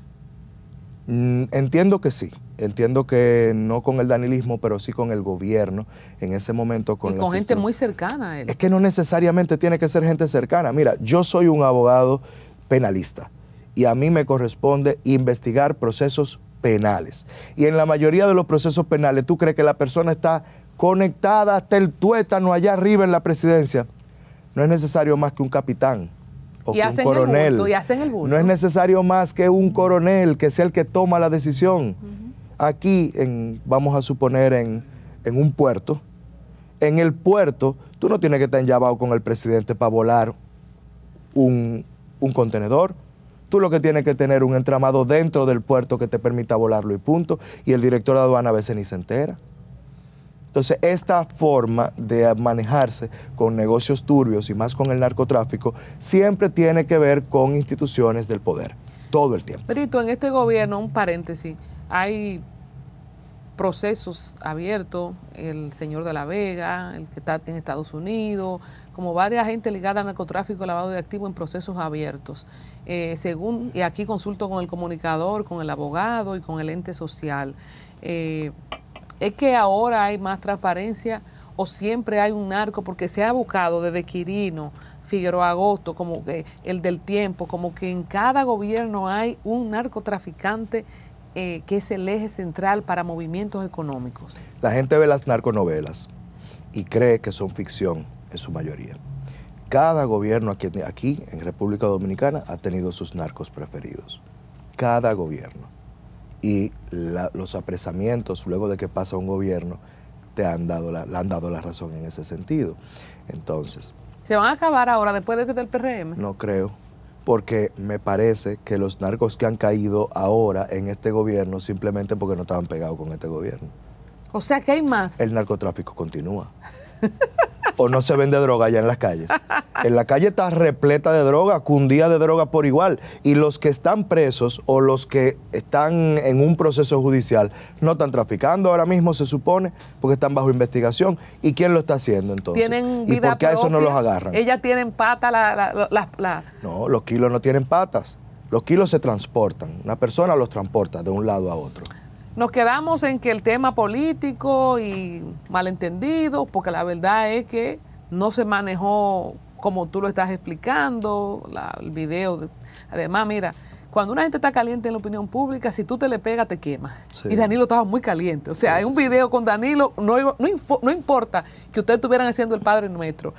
Mm, entiendo que sí. Entiendo que no con el danilismo, pero sí con el gobierno en ese momento. Con, con gente muy cercana Es que no necesariamente tiene que ser gente cercana. Mira, yo soy un abogado penalista y a mí me corresponde investigar procesos penales. Y en la mayoría de los procesos penales, tú crees que la persona está conectada hasta el tuétano allá arriba en la presidencia. No es necesario más que un capitán un y hacen el no es necesario más que un coronel, que sea el que toma la decisión. Aquí, vamos a suponer, en, un puerto, en el puerto, tú no tienes que estar enllavado con el presidente para volar un, un, contenedor. Tú lo que tienes que tener un entramado dentro del puerto que te permita volarlo y punto. Y el director de aduana a veces ni se entera. Entonces, esta forma de manejarse con negocios turbios y más con el narcotráfico siempre tiene que ver con instituciones del poder, todo el tiempo. Perito en este gobierno, un paréntesis, hay procesos abiertos, el señor de la Vega, el que está en Estados Unidos, como varias gente ligada al narcotráfico, lavado de activos en procesos abiertos. Eh, según, y aquí consulto con el comunicador, con el abogado y con el ente social. Eh, ¿Es que ahora hay más transparencia o siempre hay un narco? Porque se ha buscado desde Quirino, Figueroa Agosto, como que el del tiempo, como que en cada gobierno hay un narcotraficante eh, que es el eje central para movimientos económicos. La gente ve las narconovelas y cree que son ficción en su mayoría. Cada gobierno aquí en República Dominicana ha tenido sus narcos preferidos. Cada gobierno y los apresamientos luego de que pasa un gobierno te han dado la, le han dado la razón en ese sentido. Entonces. ¿Se van a acabar ahora después de que del PRM? No creo, porque me parece que los narcos que han caído ahora en este gobierno simplemente porque no estaban pegados con este gobierno. O sea que hay más. El narcotráfico continúa. o no se vende droga allá en las calles. En la calle está repleta de droga, cundía de droga por igual. Y los que están presos o los que están en un proceso judicial no están traficando ahora mismo, se supone, porque están bajo investigación. ¿Y quién lo está haciendo entonces? ¿Tienen ¿Y por qué a eso no los agarran? Ellas tienen patas, la, No, los kilos no tienen patas. Los kilos se transportan. Una persona los transporta de un lado a otro. Nos quedamos en que el tema político y malentendido, porque la verdad es que no se manejó como tú lo estás explicando, el video. además, mira, cuando una gente está caliente en la opinión pública, si tú te le pegas, te quemas. Y Danilo estaba muy caliente. O sea, hay un video con Danilo, no, no, importa que ustedes estuvieran haciendo el Padre Nuestro.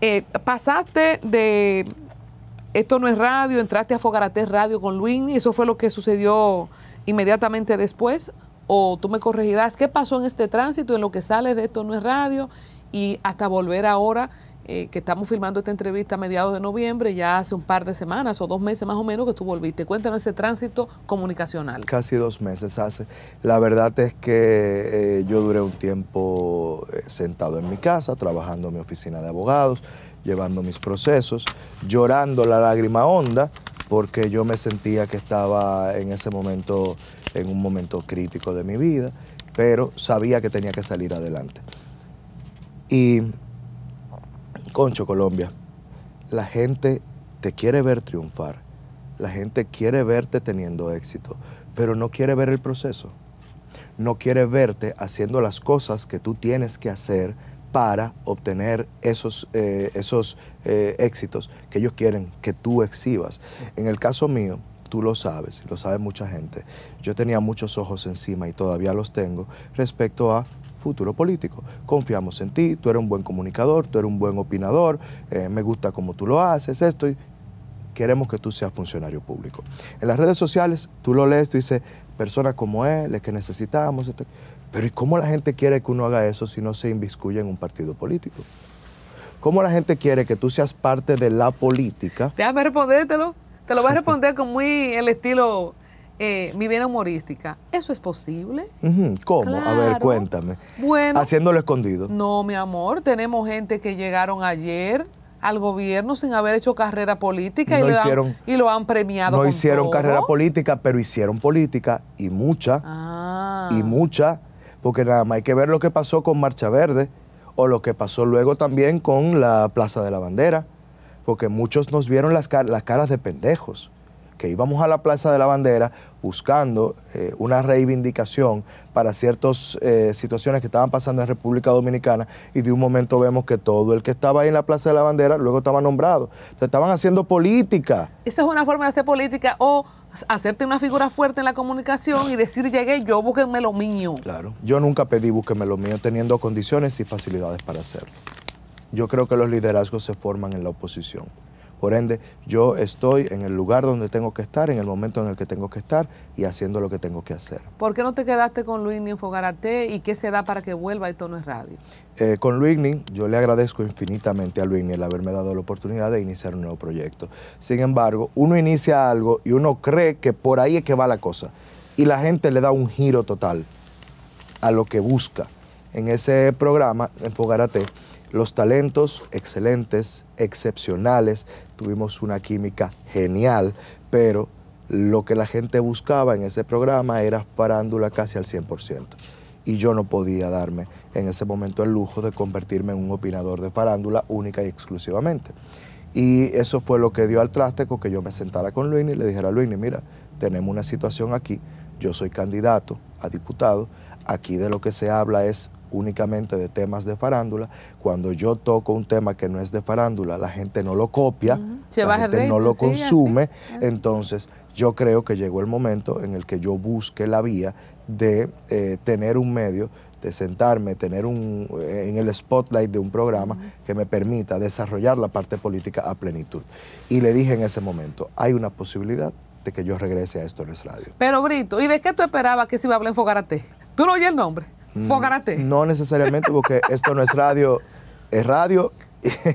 Eh, pasaste de Esto no es radio, entraste a Fogarate Radio con Luis, y eso fue lo que sucedió inmediatamente después o tú me corregirás qué pasó en este tránsito, en lo que sale de esto no es radio y hasta volver ahora eh, que estamos filmando esta entrevista a mediados de noviembre, ya hace un par de semanas o dos meses más o menos que tú volviste. Cuéntanos ese tránsito comunicacional. Casi dos meses hace. La verdad es que eh, yo duré un tiempo eh, sentado en mi casa, trabajando en mi oficina de abogados, llevando mis procesos, llorando la lágrima honda, porque yo me sentía que estaba en ese momento, en un momento crítico de mi vida, pero sabía que tenía que salir adelante. Y, concho Colombia, la gente te quiere ver triunfar, la gente quiere verte teniendo éxito, pero no quiere ver el proceso, no quiere verte haciendo las cosas que tú tienes que hacer para obtener esos, eh, esos eh, éxitos que ellos quieren que tú exhibas. En el caso mío, tú lo sabes, lo sabe mucha gente, yo tenía muchos ojos encima y todavía los tengo respecto a futuro político. Confiamos en ti, tú eres un buen comunicador, tú eres un buen opinador, eh, me gusta cómo tú lo haces, esto, y queremos que tú seas funcionario público. En las redes sociales tú lo lees, tú dices, personas como él, es que necesitamos, esto, pero ¿y cómo la gente quiere que uno haga eso si no se inviscuye en un partido político? ¿Cómo la gente quiere que tú seas parte de la política? Déjame respondértelo. Te lo voy a responder con muy el estilo eh, mi bien humorística. ¿Eso es posible? ¿Cómo? A ver, cuéntame. Bueno. Haciéndolo escondido. No, mi amor. Tenemos gente que llegaron ayer al gobierno sin haber hecho carrera política y, lo han, y lo han premiado. No hicieron carrera política, pero hicieron política y mucha. Ah. Y mucha porque nada más hay que ver lo que pasó con Marcha Verde o lo que pasó luego también con la Plaza de la Bandera, porque muchos nos vieron las, caras de pendejos que íbamos a la Plaza de la Bandera buscando eh, una reivindicación para ciertas eh, situaciones que estaban pasando en República Dominicana y de un momento vemos que todo el que estaba ahí en la Plaza de la Bandera luego estaba nombrado. Entonces, estaban haciendo política. Esa es una forma de hacer política o hacerte una figura fuerte en la comunicación y decir llegué yo, búsquenme lo mío. Claro, yo nunca pedí búsquenme lo mío teniendo condiciones y facilidades para hacerlo. Yo creo que los liderazgos se forman en la oposición. Por ende, yo estoy en el lugar donde tengo que estar, en el momento en el que tengo que estar y haciendo lo que tengo que hacer. ¿Por qué no te quedaste con Luigny en Fogarate y qué se da para que vuelva y Tono es Radio? Eh, con Luigni, yo le agradezco infinitamente a Luigni el haberme dado la oportunidad de iniciar un nuevo proyecto. Sin embargo, uno inicia algo y uno cree que por ahí es que va la cosa y la gente le da un giro total a lo que busca. En ese programa, en Fogarate, los talentos excelentes, excepcionales, tuvimos una química genial, pero lo que la gente buscaba en ese programa era farándula casi al 100%. Y yo no podía darme en ese momento el lujo de convertirme en un opinador de farándula única y exclusivamente. Y eso fue lo que dio al traste que yo me sentara con Luini y le dijera a Luini, mira, tenemos una situación aquí, yo soy candidato a diputado, aquí de lo que se habla es únicamente de temas de farándula. Cuando yo toco un tema que no es de farándula, la gente no lo copia, la gente no lo consume. Entonces, yo creo que llegó el momento en el que yo busque la vía de eh, tener un medio de sentarme, tener un, eh, en el spotlight de un programa que me permita desarrollar la parte política a plenitud. Y le dije en ese momento, hay una posibilidad de que yo regrese a esto en es radio. Pero Brito, ¿y de qué tú esperabas que se iba a hablar a Fogarate? ¿Tú no oyes el nombre? Mm, Fogarate. No necesariamente, porque esto no es radio, es radio.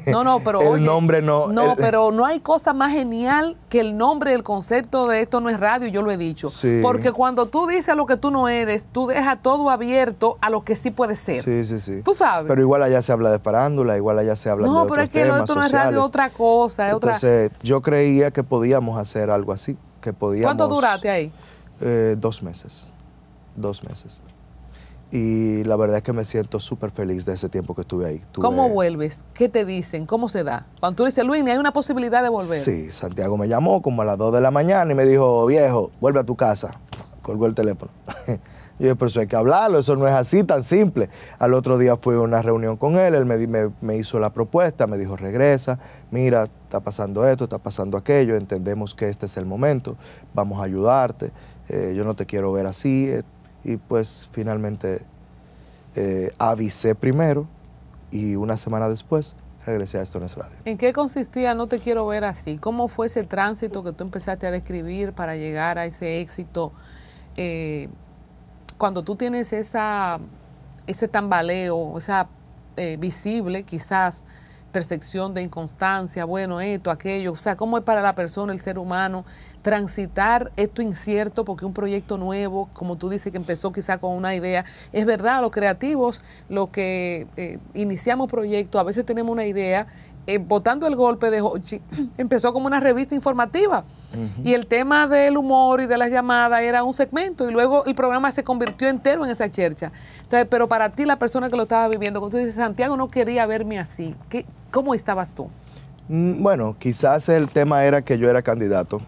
No, no, pero el nombre no. No, pero no hay cosa más genial que el nombre, el concepto de esto no es radio, yo lo he dicho. Sí. Porque cuando tú dices lo que tú no eres, tú dejas todo abierto a lo que sí puede ser. Sí, sí, sí. Tú sabes. Pero igual allá se habla de farándula, igual allá se habla de No, pero es que esto no es radio, otra cosa, es Entonces, yo creía que podíamos hacer algo así, que podíamos. ¿Cuánto duraste ahí? Eh, dos meses. Dos meses y la verdad es que me siento súper feliz de ese tiempo que estuve ahí. ¿Cómo vuelves? ¿Qué te dicen? ¿Cómo se da? Cuando tú dices, Luis, ¿ni hay una posibilidad de volver? Sí, Santiago me llamó como a las 2 de la mañana y me dijo, viejo, vuelve a tu casa. Colgó el teléfono. Yo dije, pero eso hay que hablarlo, eso no es así tan simple. Al otro día fui a una reunión con él, él me, hizo la propuesta, me dijo, regresa, mira, está pasando esto, está pasando aquello, entendemos que este es el momento, vamos a ayudarte, eh, yo no te quiero ver así, eh, y pues finalmente eh, avisé primero y una semana después regresé a esto en Radio. ¿En qué consistía No Te Quiero Ver Así? ¿Cómo fue ese tránsito que tú empezaste a describir para llegar a ese éxito? Eh, cuando tú tienes esa, ese tambaleo, esa eh, visible quizás percepción de inconstancia, bueno, esto, aquello, o sea, cómo es para la persona, el ser humano, transitar esto incierto, porque un proyecto nuevo, como tú dices, que empezó quizá con una idea, es verdad, los creativos, los que eh, iniciamos proyectos, a veces tenemos una idea votando eh, el golpe de Hochi, empezó como una revista informativa. Y el tema del humor y de las llamadas era un segmento. Y luego el programa se convirtió entero en esa chercha. Entonces, pero para ti, la persona que lo estaba viviendo, cuando tú dices, Santiago no quería verme así, ¿Qué, ¿cómo estabas tú? Mm, bueno, quizás el tema era que yo era candidato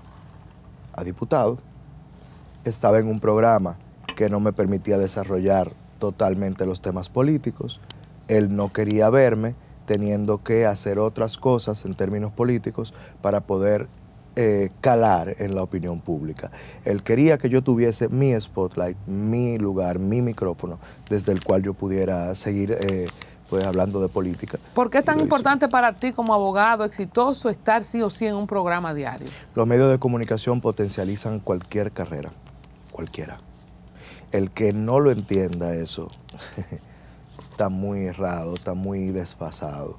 a diputado. Estaba en un programa que no me permitía desarrollar totalmente los temas políticos. Él no quería verme teniendo que hacer otras cosas en términos políticos para poder eh, calar en la opinión pública. Él quería que yo tuviese mi spotlight, mi lugar, mi micrófono, desde el cual yo pudiera seguir eh, pues, hablando de política. ¿Por qué es tan importante para ti como abogado exitoso estar sí o sí en un programa diario? Los medios de comunicación potencializan cualquier carrera, cualquiera. El que no lo entienda eso está muy errado, está muy desfasado.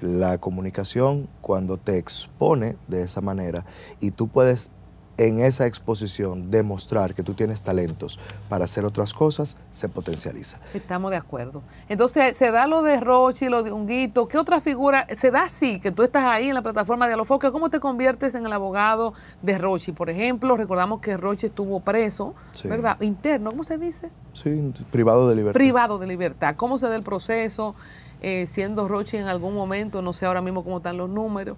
La comunicación, cuando te expone de esa manera y tú puedes en esa exposición demostrar que tú tienes talentos para hacer otras cosas, se potencializa. Estamos de acuerdo. Entonces, se da lo de Rochi, lo de Unguito, ¿qué otra figura? ¿Se da así, que tú estás ahí en la plataforma de Alofoque? ¿Cómo te conviertes en el abogado de Rochi? Por ejemplo, recordamos que Rochi estuvo preso, ¿verdad? Interno, ¿cómo se dice? Sí, privado de libertad. Privado de libertad. ¿Cómo se da el proceso? Eh, siendo Roche en algún momento, no sé ahora mismo cómo están los números,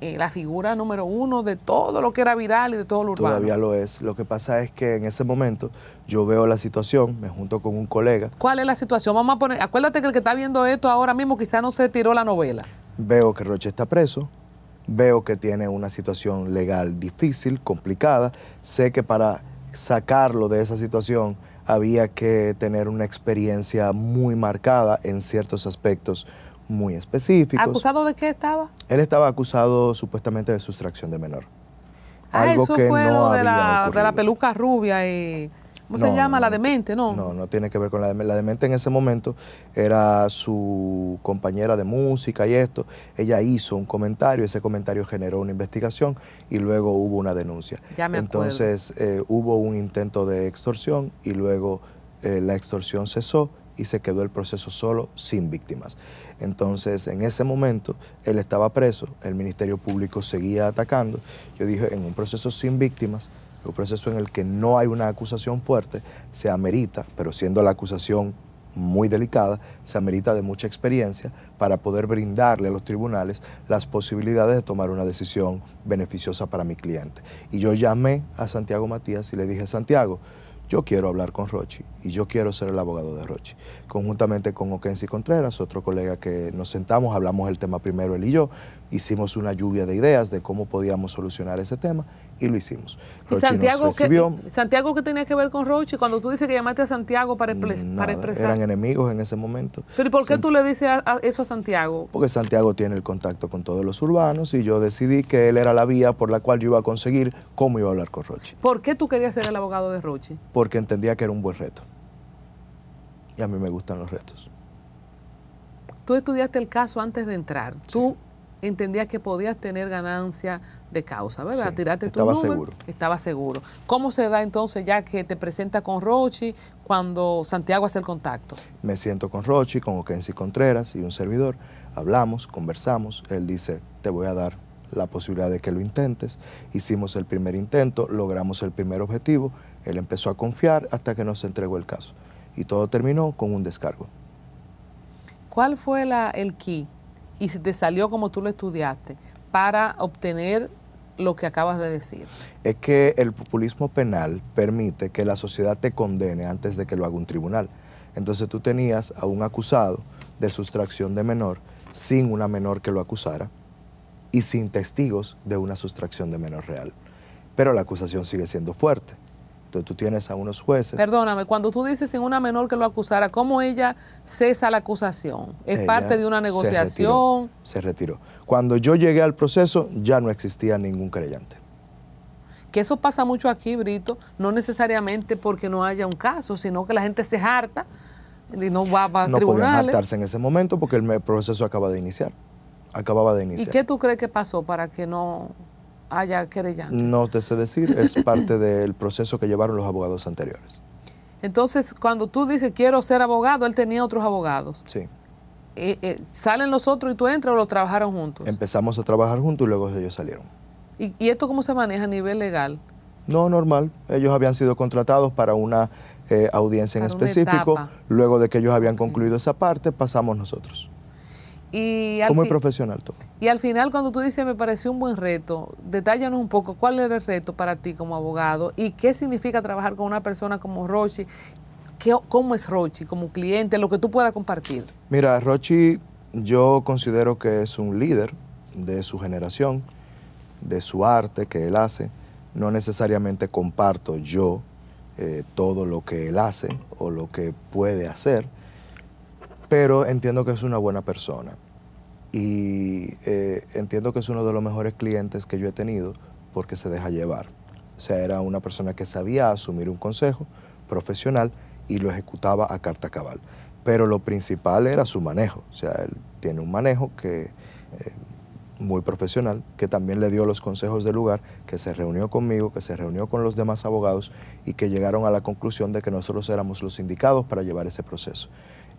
eh, la figura número uno de todo lo que era viral y de todo lo urbano. Todavía lo es. Lo que pasa es que en ese momento yo veo la situación, me junto con un colega. ¿Cuál es la situación? Vamos a poner, acuérdate que el que está viendo esto ahora mismo quizá no se tiró la novela. Veo que Roche está preso, veo que tiene una situación legal difícil, complicada, sé que para sacarlo de esa situación había que tener una experiencia muy marcada en ciertos aspectos muy específicos. ¿Acusado de qué estaba? Él estaba acusado supuestamente de sustracción de menor. Ah, algo que no de la peluca rubia y no, se llama? la demente, ¿no? No, no tiene que ver con la demente. La demente en ese momento era su compañera de música y esto. Ella hizo un comentario, ese comentario generó una investigación y luego hubo una denuncia. Ya me Entonces eh, hubo un intento de extorsión y luego eh, la extorsión cesó y se quedó el proceso solo sin víctimas. Entonces, en ese momento, él estaba preso, el Ministerio Público seguía atacando. Yo dije, en un proceso sin víctimas, un proceso en el que no hay una acusación fuerte, se amerita, pero siendo la acusación muy delicada, se amerita de mucha experiencia para poder brindarle a los tribunales las posibilidades de tomar una decisión beneficiosa para mi cliente. Y yo llamé a Santiago Matías y le dije, Santiago, yo quiero hablar con Rochi y yo quiero ser el abogado de Rochi. Conjuntamente con Okensi Contreras, otro colega que nos sentamos, hablamos el tema primero él y yo, hicimos una lluvia de ideas de cómo podíamos solucionar ese tema y lo hicimos. ¿Y Santiago, ¿qué, Santiago qué tenía que ver con Roche? Cuando tú dices que llamaste a Santiago para, expresar. Eran enemigos en ese momento. ¿Pero por qué tú le dices eso a Santiago? Porque Santiago tiene el contacto con todos los urbanos y yo decidí que él era la vía por la cual yo iba a conseguir cómo iba a hablar con Roche. ¿Por qué tú querías ser el abogado de Roche? Porque entendía que era un buen reto. Y a mí me gustan los retos. Tú estudiaste el caso antes de entrar. Tú entendías que podías tener ganancia de causa, ¿verdad? Sí, estaba seguro. Estaba seguro. ¿Cómo se da entonces ya que te presenta con Rochi cuando Santiago hace el contacto? Me siento con Rochi, con Okensi Contreras y un servidor. Hablamos, conversamos. Él dice, te voy a dar la posibilidad de que lo intentes. Hicimos el primer intento, logramos el primer objetivo. Él empezó a confiar hasta que nos entregó el caso. Y todo terminó con un descargo. ¿Cuál fue la, el key y si te salió como tú lo estudiaste para obtener lo que acabas de decir. Es que el populismo penal permite que la sociedad te condene antes de que lo haga un tribunal. Entonces tú tenías a un acusado de sustracción de menor sin una menor que lo acusara y sin testigos de una sustracción de menor real. Pero la acusación sigue siendo fuerte tú tienes a unos jueces. Perdóname, cuando tú dices en una menor que lo acusara, ¿cómo ella cesa la acusación? ¿Es parte de una negociación? Se retiró, Cuando yo llegué al proceso ya no existía ningún creyente. Que eso pasa mucho aquí, Brito, no necesariamente porque no haya un caso, sino que la gente se harta y no va a tribunales. No podían hartarse en ese momento porque el proceso acaba de iniciar. Acababa de iniciar. ¿Y qué tú crees que pasó para que no Ah, no te sé decir, es parte del proceso que llevaron los abogados anteriores. Entonces, cuando tú dices quiero ser abogado, él tenía otros abogados. Sí. Eh, eh, ¿Salen los otros y tú entras o lo trabajaron juntos? Empezamos a trabajar juntos y luego ellos salieron. ¿Y, esto cómo se maneja a nivel legal? No, normal. Ellos habían sido contratados para una eh, audiencia en específico. Luego de que ellos habían concluido esa parte, pasamos nosotros. Y al profesional Y al final, cuando tú dices, me pareció un buen reto, detállanos un poco cuál era el reto para ti como abogado y qué significa trabajar con una persona como Rochi, qué, cómo es Rochi como cliente, lo que tú puedas compartir. Mira, Rochi yo considero que es un líder de su generación, de su arte que él hace. No necesariamente comparto yo eh, todo lo que él hace o lo que puede hacer, pero entiendo que es una buena persona y eh, entiendo que es uno de los mejores clientes que yo he tenido porque se deja llevar. O sea, era una persona que sabía asumir un consejo profesional y lo ejecutaba a carta cabal. Pero lo principal era su manejo. O sea, él tiene un manejo que, eh, muy profesional que también le dio los consejos del lugar, que se reunió conmigo, que se reunió con los demás abogados y que llegaron a la conclusión de que nosotros éramos los indicados para llevar ese proceso.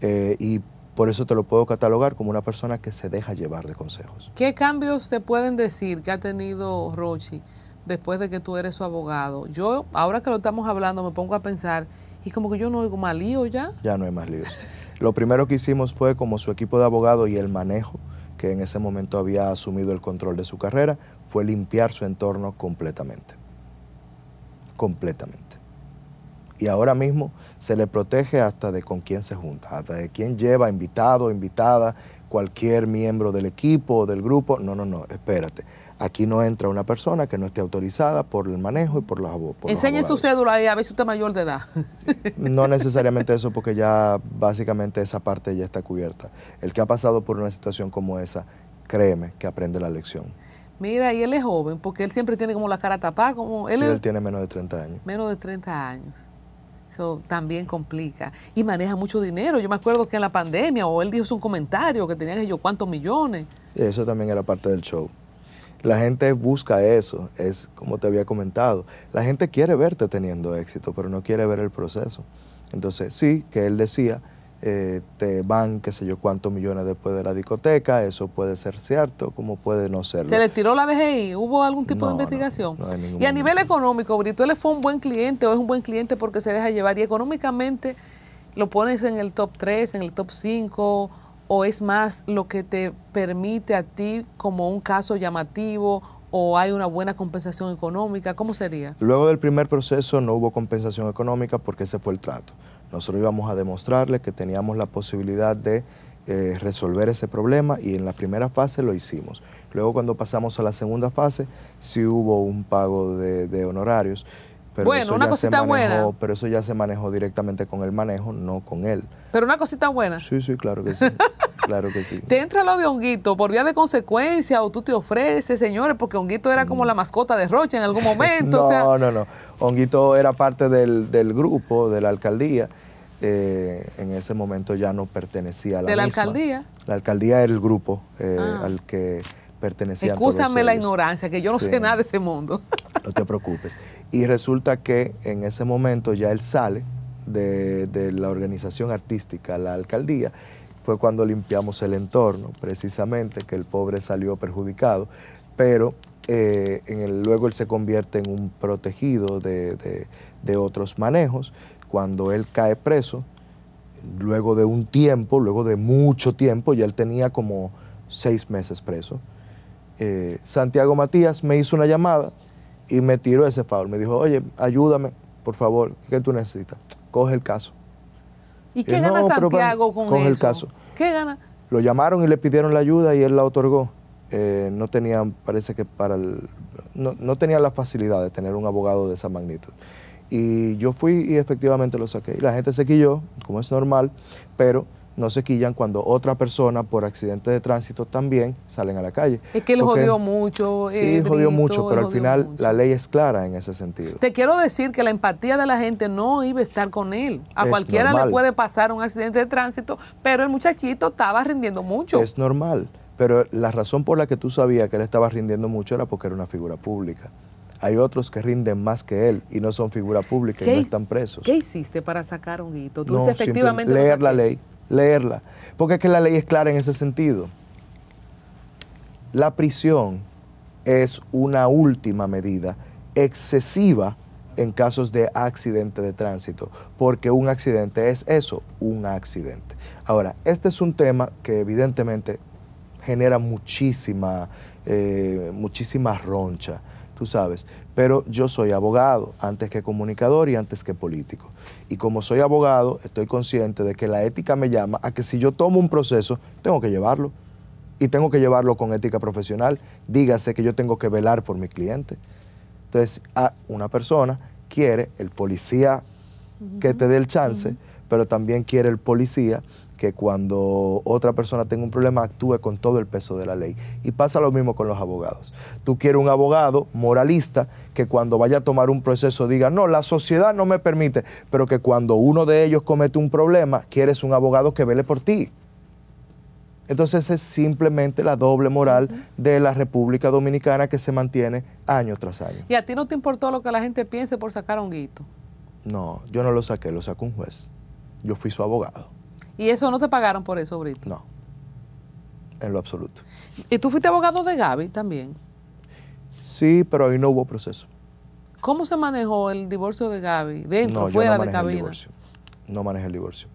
Eh, y por eso te lo puedo catalogar como una persona que se deja llevar de consejos. ¿Qué cambios se pueden decir que ha tenido Rochi después de que tú eres su abogado? Yo, ahora que lo estamos hablando, me pongo a pensar, y como que yo no oigo más lío ya. Ya no hay más líos. lo primero que hicimos fue como su equipo de abogados y el manejo, que en ese momento había asumido el control de su carrera, fue limpiar su entorno completamente. Completamente y ahora mismo se le protege hasta de con quién se junta, hasta de quién lleva invitado, invitada, cualquier miembro del equipo o del grupo. No, no, no, espérate. Aquí no entra una persona que no esté autorizada por el manejo y por las por Enseñe su cédula y a ver si usted es mayor de edad. No necesariamente eso, porque ya básicamente esa parte ya está cubierta. El que ha pasado por una situación como esa, créeme que aprende la lección. Mira, y él es joven, porque él siempre tiene como la cara tapada. Como, él, sí, él tiene menos de 30 años. Menos de 30 años. Eso también complica. Y maneja mucho dinero. Yo me acuerdo que en la pandemia, o él dijo un comentario que tenían ellos cuántos millones. Eso también era parte del show. La gente busca eso, es como te había comentado. La gente quiere verte teniendo éxito, pero no quiere ver el proceso. Entonces, sí, que él decía eh, te van qué sé yo cuántos millones después de la discoteca, eso puede ser cierto, como puede no serlo. ¿Se le tiró la DGI? ¿Hubo algún tipo de investigación? No, no y a nivel económico, Brito, ¿él fue un buen cliente o es un buen cliente porque se deja llevar y económicamente lo pones en el top 3, en el top 5 o es más lo que te permite a ti como un caso llamativo o hay una buena compensación económica? ¿Cómo sería? Luego del primer proceso no hubo compensación económica porque ese fue el trato. Nosotros íbamos a demostrarle que teníamos la posibilidad de eh, resolver ese problema y en la primera fase lo hicimos. Luego cuando pasamos a la segunda fase, sí hubo un pago de, de honorarios. Pero bueno, una ya cosita se manejó, Pero eso ya se manejó directamente con el manejo, no con él. Pero una cosita buena. Sí, sí, claro que sí. Te entra lo de Honguito por vía de consecuencia o tú te ofreces, señores, porque Honguito era como mm. la mascota de Rocha en algún momento. no, no, no. Honguito era parte del, grupo, de la alcaldía. Eh, en ese momento ya no pertenecía a la ¿De la alcaldía? La alcaldía era el grupo eh, ah. al que pertenecían Excúsame la ignorancia, que yo no sé nada de ese mundo. no te preocupes. Y resulta que en ese momento ya él sale de, la organización artística, la alcaldía, fue cuando limpiamos el entorno, precisamente, que el pobre salió perjudicado, pero eh, luego él se convierte en un protegido de, de, otros manejos. Cuando él cae preso, luego de un tiempo, luego de mucho tiempo, ya él tenía como seis meses preso, eh, Santiago Matías me hizo una llamada y me tiró ese favor. Me dijo, oye, ayúdame, por favor, ¿qué tú necesitas? Coge el caso. ¿Y qué gana Santiago con coge el caso. ¿Qué gana? Lo llamaron y le pidieron la ayuda y él la otorgó. Eh, no tenían, parece que para el, no, tenían la facilidad de tener un abogado de esa magnitud. Y yo fui y efectivamente lo saqué. la gente se quilló, como es normal, pero no se quillan cuando otra persona por accidente de tránsito también salen a la calle. Es que él jodió mucho. Sí, eh, jodió mucho, pero al final la ley es clara en ese sentido. Te quiero decir que la empatía de la gente no iba a estar con él. A cualquiera le puede pasar un accidente de tránsito, pero el muchachito estaba rindiendo mucho. Es normal, pero la razón por la que tú sabías que él estaba rindiendo mucho era porque era una figura pública hay otros que rinden más que él y no son figura pública y no están presos. ¿Qué hiciste para sacar un hito? efectivamente. Leer la ley leerla, porque es que la ley es clara en ese sentido. La prisión es una última medida excesiva en casos de accidente de tránsito, porque un accidente es eso, un accidente. Ahora, este es un tema que evidentemente genera muchísima, eh, muchísima roncha tú sabes, pero yo soy abogado antes que comunicador y antes que político. Y como soy abogado, estoy consciente de que la ética me llama a que si yo tomo un proceso, tengo que llevarlo. Y tengo que llevarlo con ética profesional. Dígase que yo tengo que velar por mi cliente. Entonces, a una persona quiere el policía que te dé el chance, pero también quiere el policía que cuando otra persona tenga un problema actúe con todo el peso de la ley. Y pasa lo mismo con los abogados. Tú quieres un abogado moralista que cuando vaya a tomar un proceso diga, no, la sociedad no me permite, pero que cuando uno de ellos comete un problema, quieres un abogado que vele por ti. Entonces es simplemente la doble moral de la República Dominicana que se mantiene año tras año. ¿Y a ti no te importó lo que la gente piense por sacar a un guito? No, yo no lo saqué, lo sacó un juez. Yo fui su abogado. ¿Y eso no te pagaron por eso, Brito? No, en lo absoluto. ¿Y tú fuiste abogado de Gaby también? Sí, pero ahí no hubo proceso. ¿Cómo se manejó el divorcio de Gaby? ¿Dentro, no, fuera yo no manejé El divorcio. No manejé el divorcio.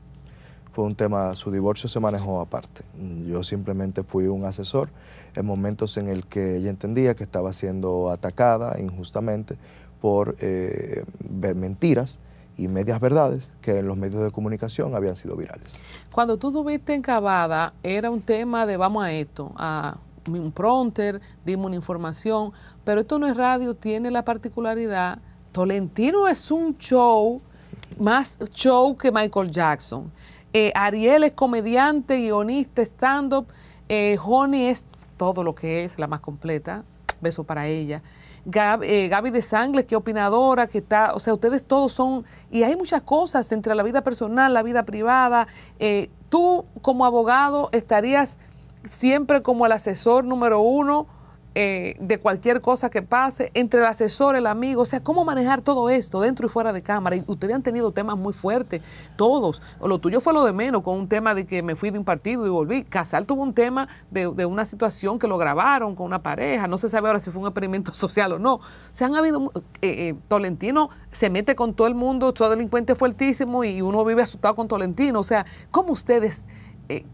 Fue un tema, su divorcio se manejó aparte. Yo simplemente fui un asesor en momentos en el que ella entendía que estaba siendo atacada injustamente por eh, ver mentiras y medias verdades que en los medios de comunicación habían sido virales. Cuando tú tuviste en era un tema de vamos a esto, a un pronter, dimos una información, pero esto no es radio, tiene la particularidad, Tolentino es un show, más show que Michael Jackson. Eh, Ariel es comediante, guionista, stand-up, eh, Honey es todo lo que es, la más completa, beso para ella. Gab, eh, Gaby de Sangles, que opinadora, que está, o sea, ustedes todos son, y hay muchas cosas entre la vida personal, la vida privada. Eh, tú como abogado estarías siempre como el asesor número uno eh, de cualquier cosa que pase, entre el asesor, el amigo, o sea, cómo manejar todo esto dentro y fuera de cámara. Y ustedes han tenido temas muy fuertes, todos. Lo tuyo fue lo de menos, con un tema de que me fui de un partido y volví. Casal tuvo un tema de, una situación que lo grabaron con una pareja, no se sabe ahora si fue un experimento social o no. se han habido, eh, eh, Tolentino se mete con todo el mundo, todo delincuente fuertísimo y uno vive asustado con Tolentino. O sea, ¿cómo ustedes,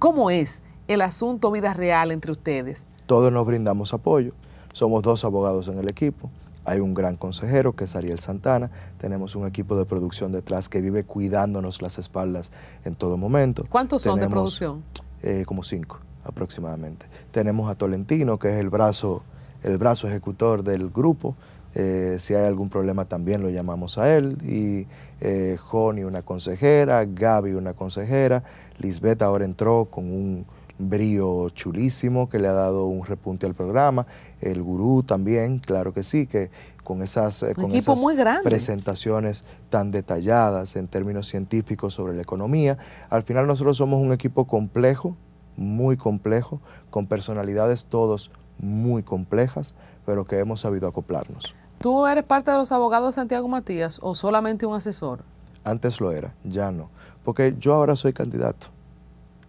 cómo es el asunto vida real entre ustedes? Todos nos brindamos apoyo. Somos dos abogados en el equipo. Hay un gran consejero que es Ariel Santana. Tenemos un equipo de producción detrás que vive cuidándonos las espaldas en todo momento. ¿Cuántos son de producción? Eh, como cinco aproximadamente. Tenemos a Tolentino, que es el brazo, el brazo ejecutor del grupo. Eh, si hay algún problema también lo llamamos a él. Y eh, Joni, una consejera, Gaby, una consejera, Lisbeth ahora entró con un brío chulísimo que le ha dado un repunte al programa, el gurú también, claro que sí, que con esas, eh, con presentaciones tan detalladas en términos científicos sobre la economía. Al final nosotros somos un equipo complejo, muy complejo, con personalidades todos muy complejas, pero que hemos sabido acoplarnos. ¿Tú eres parte de los abogados Santiago Matías o solamente un asesor? Antes lo era, ya no, porque yo ahora soy candidato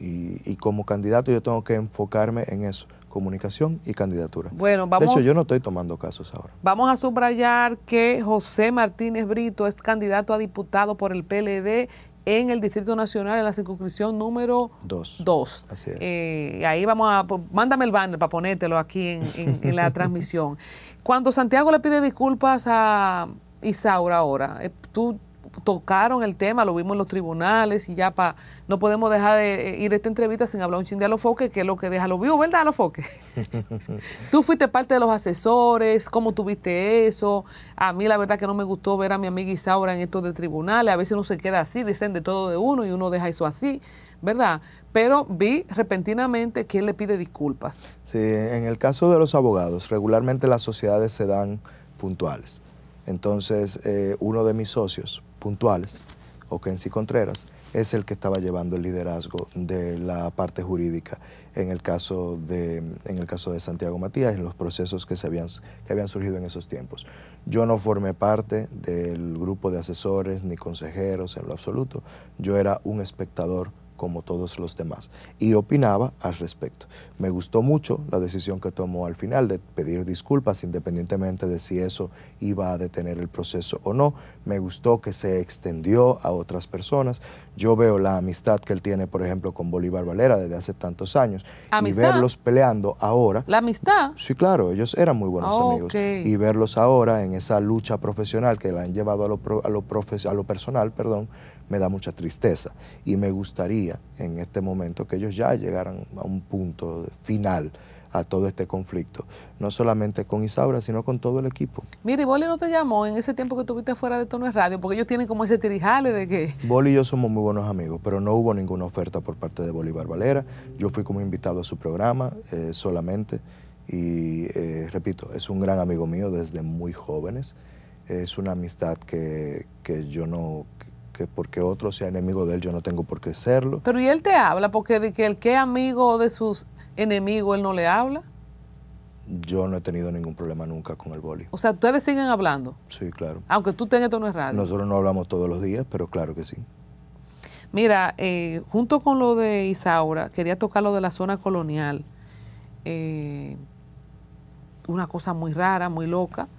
y, como candidato yo tengo que enfocarme en eso, comunicación y candidatura. Bueno, vamos, de hecho, yo no estoy tomando casos ahora. Vamos a subrayar que José Martínez Brito es candidato a diputado por el PLD en el Distrito Nacional, en la circunscripción número 2. Así es. Eh, ahí vamos a... Mándame el banner para ponértelo aquí en, en la transmisión. Cuando Santiago le pide disculpas a Isaura ahora, eh, tú tocaron el tema, lo vimos en los tribunales y ya pa, no podemos dejar de eh, ir a esta entrevista sin hablar un ching de Alofoque, que es lo que deja lo vivo, ¿verdad, Alofoque? Tú fuiste parte de los asesores, ¿cómo tuviste eso? A mí la verdad que no me gustó ver a mi amiga Isaura en estos de tribunales, a veces uno se queda así, descende todo de uno y uno deja eso así, ¿verdad? Pero vi repentinamente que él le pide disculpas. Sí, en el caso de los abogados, regularmente las sociedades se dan puntuales. Entonces, eh, uno de mis socios puntuales, o si Contreras, es el que estaba llevando el liderazgo de la parte jurídica en el caso de, en el caso de Santiago Matías, en los procesos que, se habían, que habían surgido en esos tiempos. Yo no formé parte del grupo de asesores ni consejeros en lo absoluto, yo era un espectador como todos los demás y opinaba al respecto. Me gustó mucho la decisión que tomó al final de pedir disculpas independientemente de si eso iba a detener el proceso o no. Me gustó que se extendió a otras personas. Yo veo la amistad que él tiene, por ejemplo, con Bolívar Valera desde hace tantos años y verlos peleando ahora. ¿La amistad? Sí, claro, ellos eran muy buenos amigos y verlos ahora en esa lucha profesional que la han llevado a lo, a lo personal, perdón, me da mucha tristeza y me gustaría en este momento que ellos ya llegaran a un punto final a todo este conflicto, no solamente con Isaura, sino con todo el equipo. Mire, Boli no te llamó en ese tiempo que estuviste fuera de Tono de Radio, porque ellos tienen como ese tirijale de que... Boli y yo somos muy buenos amigos, pero no hubo ninguna oferta por parte de Bolívar Valera. Yo fui como invitado a su programa eh, solamente y, eh, repito, es un gran amigo mío desde muy jóvenes. Es una amistad que, que yo no que porque otro sea enemigo de él yo no tengo por qué serlo. Pero y él te habla, porque de que el que amigo de sus enemigos él no le habla. Yo no he tenido ningún problema nunca con el boli. O sea, ustedes siguen hablando. Sí, claro. Aunque tú tengas esto no es radio. Nosotros no hablamos todos los días, pero claro que sí. Mira, eh, junto con lo de Isaura, quería tocar lo de la zona colonial. Eh, una cosa muy rara, muy loca.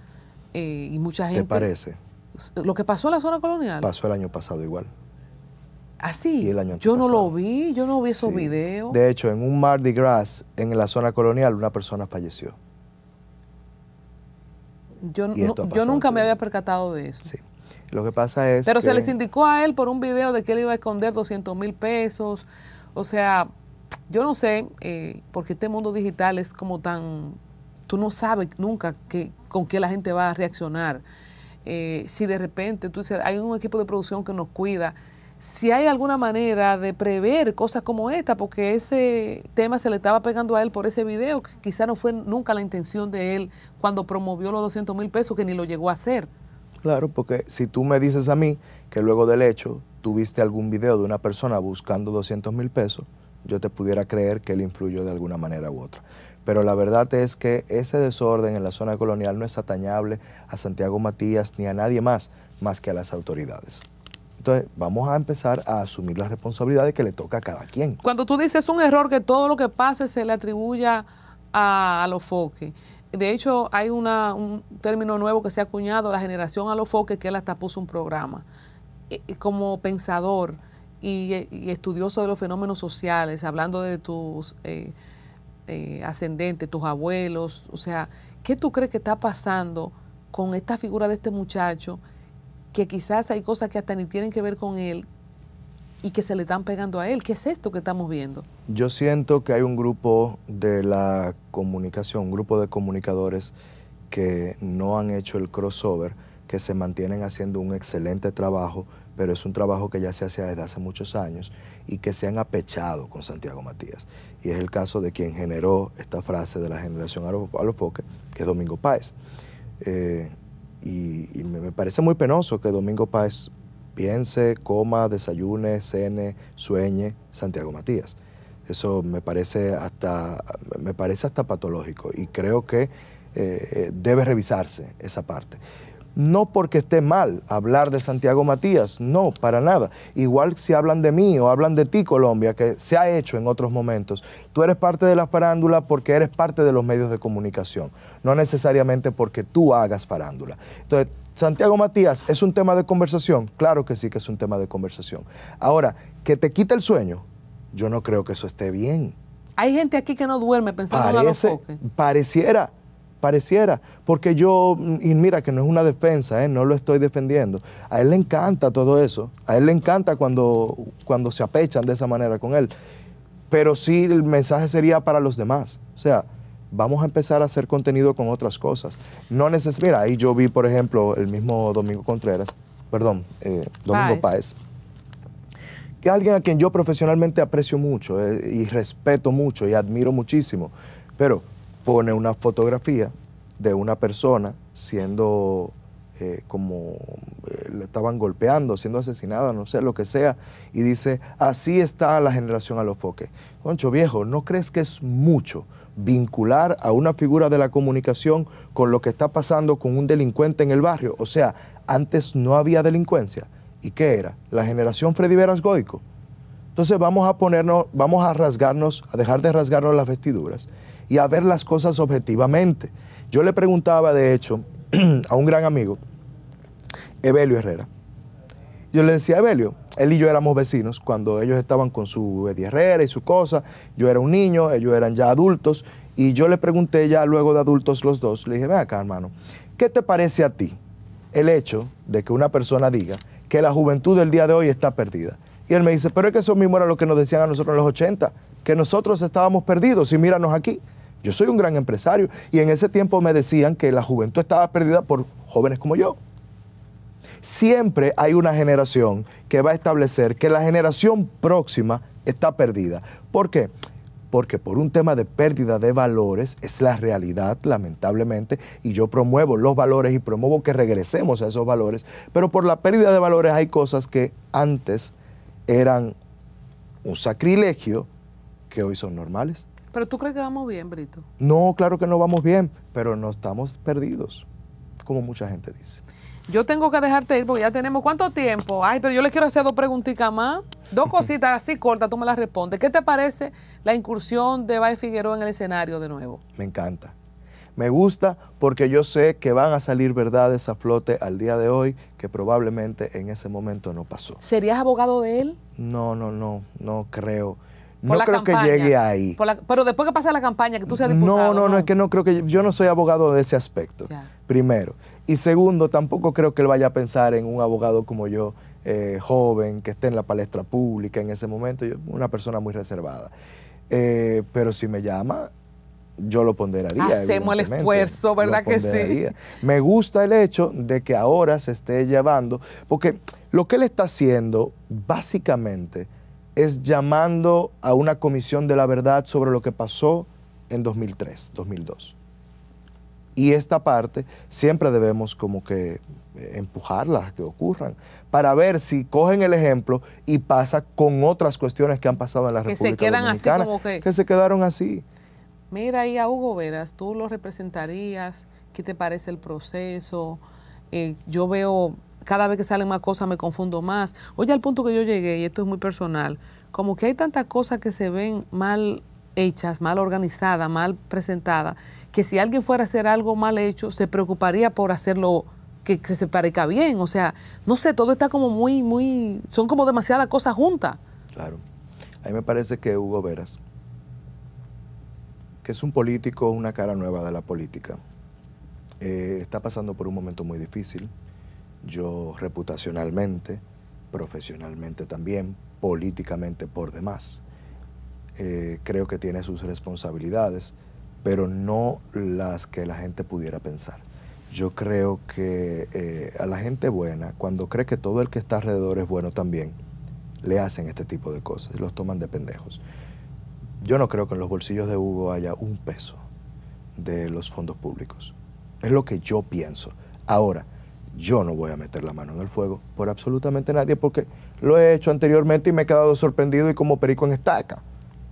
Eh, y mucha gente. ¿Te parece? lo que pasó en la zona colonial. Pasó el año pasado igual. Así. ¿Ah, el año yo no lo vi, yo no vi esos videos. De hecho, en un Mardi Gras en la zona colonial una persona falleció. Yo, nunca me había percatado de eso. Sí. Lo que pasa es. Pero se les indicó a él por un video de que él iba a esconder 200 mil pesos. O sea, yo no sé, eh, porque este mundo digital es como tan. Tú no sabes nunca con qué la gente va a reaccionar. Eh, si de repente tú dices, hay un equipo de producción que nos cuida, si hay alguna manera de prever cosas como esta, porque ese tema se le estaba pegando a él por ese video, que quizá no fue nunca la intención de él cuando promovió los 200 mil pesos, que ni lo llegó a hacer. Claro, porque si tú me dices a mí que luego del hecho tuviste algún video de una persona buscando 200 mil pesos, yo te pudiera creer que él influyó de alguna manera u otra pero la verdad es que ese desorden en la zona colonial no es atañable a Santiago Matías ni a nadie más, más que a las autoridades. Entonces, vamos a empezar a asumir las responsabilidades que le toca a cada quien. Cuando tú dices un error que todo lo que pase se le atribuya a, los foques, de hecho, hay un término nuevo que se ha acuñado, la generación a los foques, que él hasta puso un programa. Eh, eh, como pensador eh, y, estudioso de los fenómenos sociales, hablando de tus eh, ascendente, tus abuelos, o sea, ¿qué tú crees que está pasando con esta figura de este muchacho que quizás hay cosas que hasta ni tienen que ver con él y que se le están pegando a él? ¿Qué es esto que estamos viendo? Yo siento que hay un grupo de la comunicación, un grupo de comunicadores que no han hecho el crossover que se mantienen haciendo un excelente trabajo, pero es un trabajo que ya se hacía desde hace muchos años y que se han apechado con Santiago Matías. Y es el caso de quien generó esta frase de la generación Alofoque, que es Domingo Páez. Eh, y, me parece muy penoso que Domingo Páez piense, coma, desayune, cene, sueñe Santiago Matías. Eso me parece hasta, me parece hasta patológico y creo que eh, eh, debe revisarse esa parte. No porque esté mal hablar de Santiago Matías, no, para nada. Igual si hablan de mí o hablan de ti, Colombia, que se ha hecho en otros momentos. Tú eres parte de la farándula porque eres parte de los medios de comunicación, no necesariamente porque tú hagas farándula. Entonces, Santiago Matías, ¿es un tema de conversación? Claro que sí que es un tema de conversación. Ahora, que te quita el sueño, yo no creo que eso esté bien. Hay gente aquí que no duerme pensando en la Pareciera pareciera, porque yo, y mira que no es una defensa, ¿eh? no lo estoy defendiendo, a él le encanta todo eso, a él le encanta cuando, cuando se apechan de esa manera con él, pero sí el mensaje sería para los demás, o sea, vamos a empezar a hacer contenido con otras cosas. No mira, ahí yo vi, por ejemplo, el mismo Domingo Contreras, perdón, eh, Domingo Páez alguien a quien yo profesionalmente aprecio mucho eh, y respeto mucho y admiro muchísimo. Pero pone una fotografía de una persona siendo eh, como eh, le estaban golpeando, siendo asesinada, no sé, lo que sea, y dice, así está la generación foques... Concho viejo, ¿no crees que es mucho vincular a una figura de la comunicación con lo que está pasando con un delincuente en el barrio? O sea, antes no había delincuencia. ¿Y qué era? La generación Freddy Veras Goico. Entonces vamos a ponernos, vamos a rasgarnos, a dejar de rasgarnos las vestiduras y a ver las cosas objetivamente. Yo le preguntaba, de hecho, a un gran amigo, Evelio Herrera. Yo le decía, Evelio, él y yo éramos vecinos cuando ellos estaban con su Eddie Herrera y su cosa. Yo era un niño, ellos eran ya adultos. Y yo le pregunté ya luego de adultos los dos, le dije, ven acá, hermano, ¿qué te parece a ti el hecho de que una persona diga que la juventud del día de hoy está perdida? Y él me dice, pero es que eso mismo era lo que nos decían a nosotros en los 80, que nosotros estábamos perdidos y míranos aquí. Yo soy un gran empresario y en ese tiempo me decían que la juventud estaba perdida por jóvenes como yo. Siempre hay una generación que va a establecer que la generación próxima está perdida. ¿Por qué? Porque por un tema de pérdida de valores es la realidad, lamentablemente, y yo promuevo los valores y promuevo que regresemos a esos valores, pero por la pérdida de valores hay cosas que antes eran un sacrilegio que hoy son normales. Pero tú crees que vamos bien, Brito. No, claro que no vamos bien, pero no estamos perdidos, como mucha gente dice. Yo tengo que dejarte ir porque ya tenemos cuánto tiempo. Ay, pero yo le quiero hacer dos preguntitas más. Dos cositas así cortas, tú me las respondes. ¿Qué te parece la incursión de Bay Figueroa en el escenario de nuevo? Me encanta. Me gusta porque yo sé que van a salir verdades a flote al día de hoy que probablemente en ese momento no pasó. ¿Serías abogado de él? No, no, no, no creo no creo que llegue ahí. pero después que pase la campaña, que tú seas diputado. No, no, no, es que no creo que. Yo no soy abogado de ese aspecto, primero. Y segundo, tampoco creo que él vaya a pensar en un abogado como yo, eh, joven, que esté en la palestra pública en ese momento. Yo, una persona muy reservada. Eh, pero si me llama, yo lo ponderaría. Hacemos el esfuerzo, ¿verdad que sí? Me gusta el hecho de que ahora se esté llevando, porque lo que él está haciendo, básicamente, es llamando a una comisión de la verdad sobre lo que pasó en 2003, 2002. Y esta parte siempre debemos como que eh, empujarlas a que ocurran, para ver si cogen el ejemplo y pasa con otras cuestiones que han pasado en la que se quedan así como que, que se quedaron así. Mira, ahí a Hugo Veras, tú lo representarías, ¿qué te parece el proceso? Eh, yo veo cada vez que salen más cosas me confundo más. Oye, al punto que yo llegué, y esto es muy personal, como que hay tantas cosas que se ven mal hechas, mal organizadas, mal presentadas, que si alguien fuera a hacer algo mal hecho, se preocuparía por hacerlo que, se parezca bien. O sea, no sé, todo está como muy, muy, son como demasiadas cosas juntas. Claro. A mí me parece que Hugo Veras, que es un político, una cara nueva de la política, eh, está pasando por un momento muy difícil yo reputacionalmente, profesionalmente también, políticamente por demás. Eh, creo que tiene sus responsabilidades, pero no las que la gente pudiera pensar. Yo creo que eh, a la gente buena, cuando cree que todo el que está alrededor es bueno también, le hacen este tipo de cosas, los toman de pendejos. Yo no creo que en los bolsillos de Hugo haya un peso de los fondos públicos. Es lo que yo pienso. Ahora, yo no voy a meter la mano en el fuego por absolutamente nadie porque lo he hecho anteriormente y me he quedado sorprendido y como perico en estaca.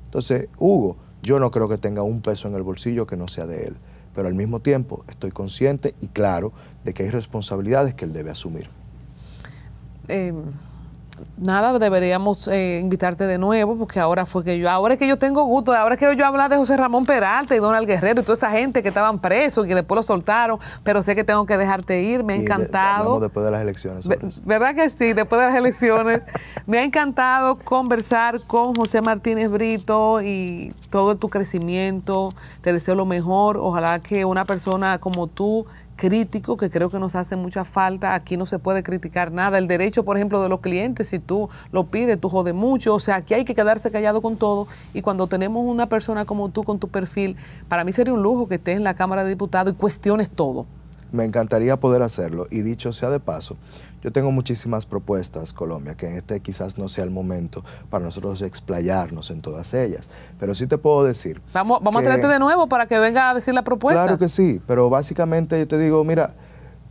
Entonces, Hugo, yo no creo que tenga un peso en el bolsillo que no sea de él, pero al mismo tiempo estoy consciente y claro de que hay responsabilidades que él debe asumir. Em, nada, deberíamos eh, invitarte de nuevo, porque ahora fue que yo, ahora es que yo tengo gusto, ahora quiero yo hablar de José Ramón Peralta y Donald Guerrero y toda esa gente que estaban presos y que después lo soltaron, pero sé que tengo que dejarte ir, me ha encantado. después de las elecciones. ¿Verdad que sí? Después de las elecciones. me ha encantado conversar con José Martínez Brito y todo tu crecimiento. Te deseo lo mejor. Ojalá que una persona como tú crítico que creo que nos hace mucha falta. Aquí no se puede criticar nada. El derecho, por ejemplo, de los clientes, si tú lo pides, tú jode mucho. O sea, aquí hay que quedarse callado con todo. Y cuando tenemos una persona como tú con tu perfil, para mí sería un lujo que estés en la Cámara de Diputados y cuestiones todo. Me encantaría poder hacerlo y dicho sea de paso, yo tengo muchísimas propuestas, Colombia, que en este quizás no sea el momento para nosotros explayarnos en todas ellas, pero sí te puedo decir. Vamos, vamos a traerte de nuevo para que venga a decir la propuesta. Claro que sí, pero básicamente yo te digo, mira,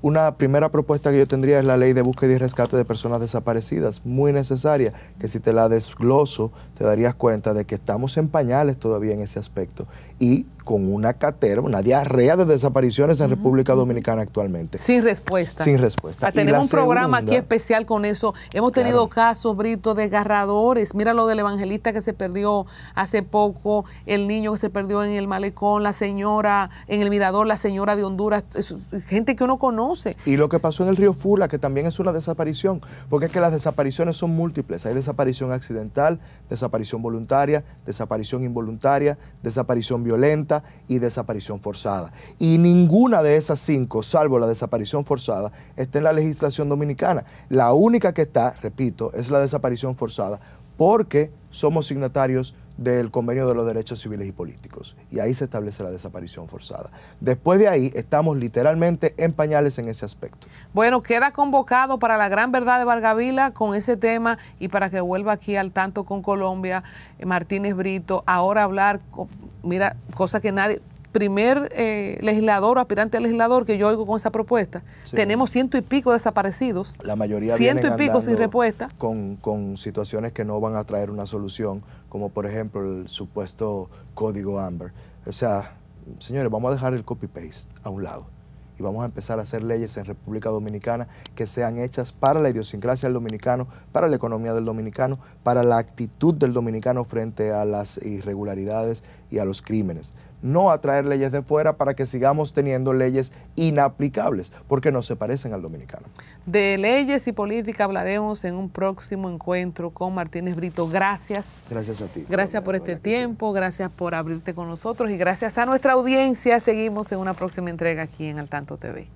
una primera propuesta que yo tendría es la ley de búsqueda y rescate de personas desaparecidas, muy necesaria, que si te la desgloso te darías cuenta de que estamos en pañales todavía en ese aspecto. Y con una caterva, una diarrea de desapariciones en República Dominicana actualmente. Sin respuesta. Sin respuesta. Ah, tenemos un programa aquí especial con eso. Hemos tenido casos, Brito, desgarradores. Mira lo del evangelista que se perdió hace poco, el niño que se perdió en el malecón, la señora en el mirador, la señora de Honduras, gente que uno conoce. Y lo que pasó en el río Fula, que también es una desaparición, porque es que las desapariciones son múltiples. Hay desaparición accidental, desaparición voluntaria, desaparición involuntaria, desaparición violenta y desaparición forzada. Y ninguna de esas cinco, salvo la desaparición forzada, está en la legislación dominicana. La única que está, repito, es la desaparición forzada porque somos signatarios del convenio de los derechos civiles y políticos. Y ahí se establece la desaparición forzada. Después de ahí estamos literalmente en pañales en ese aspecto. Bueno, queda convocado para la gran verdad de Vargavila con ese tema y para que vuelva aquí al tanto con Colombia, eh, Martínez Brito, ahora hablar, mira, cosa que nadie, primer eh, legislador o aspirante a legislador que yo oigo con esa propuesta. Tenemos ciento y pico desaparecidos. La mayoría Ciento y pico sin respuesta. Con, con situaciones que no van a traer una solución, como por ejemplo el supuesto código Amber. O sea, señores, vamos a dejar el copy-paste a un lado y vamos a empezar a hacer leyes en República Dominicana que sean hechas para la idiosincrasia del dominicano, para la economía del dominicano, para la actitud del dominicano frente a las irregularidades y a los crímenes no atraer leyes de fuera para que sigamos teniendo leyes inaplicables, porque no se parecen al dominicano. De leyes y política hablaremos en un próximo encuentro con Martínez Brito. Gracias. Gracias a ti. Gracias por este tiempo, gracias por abrirte con nosotros y gracias a nuestra audiencia. Seguimos en una próxima entrega aquí en Al Tanto TV.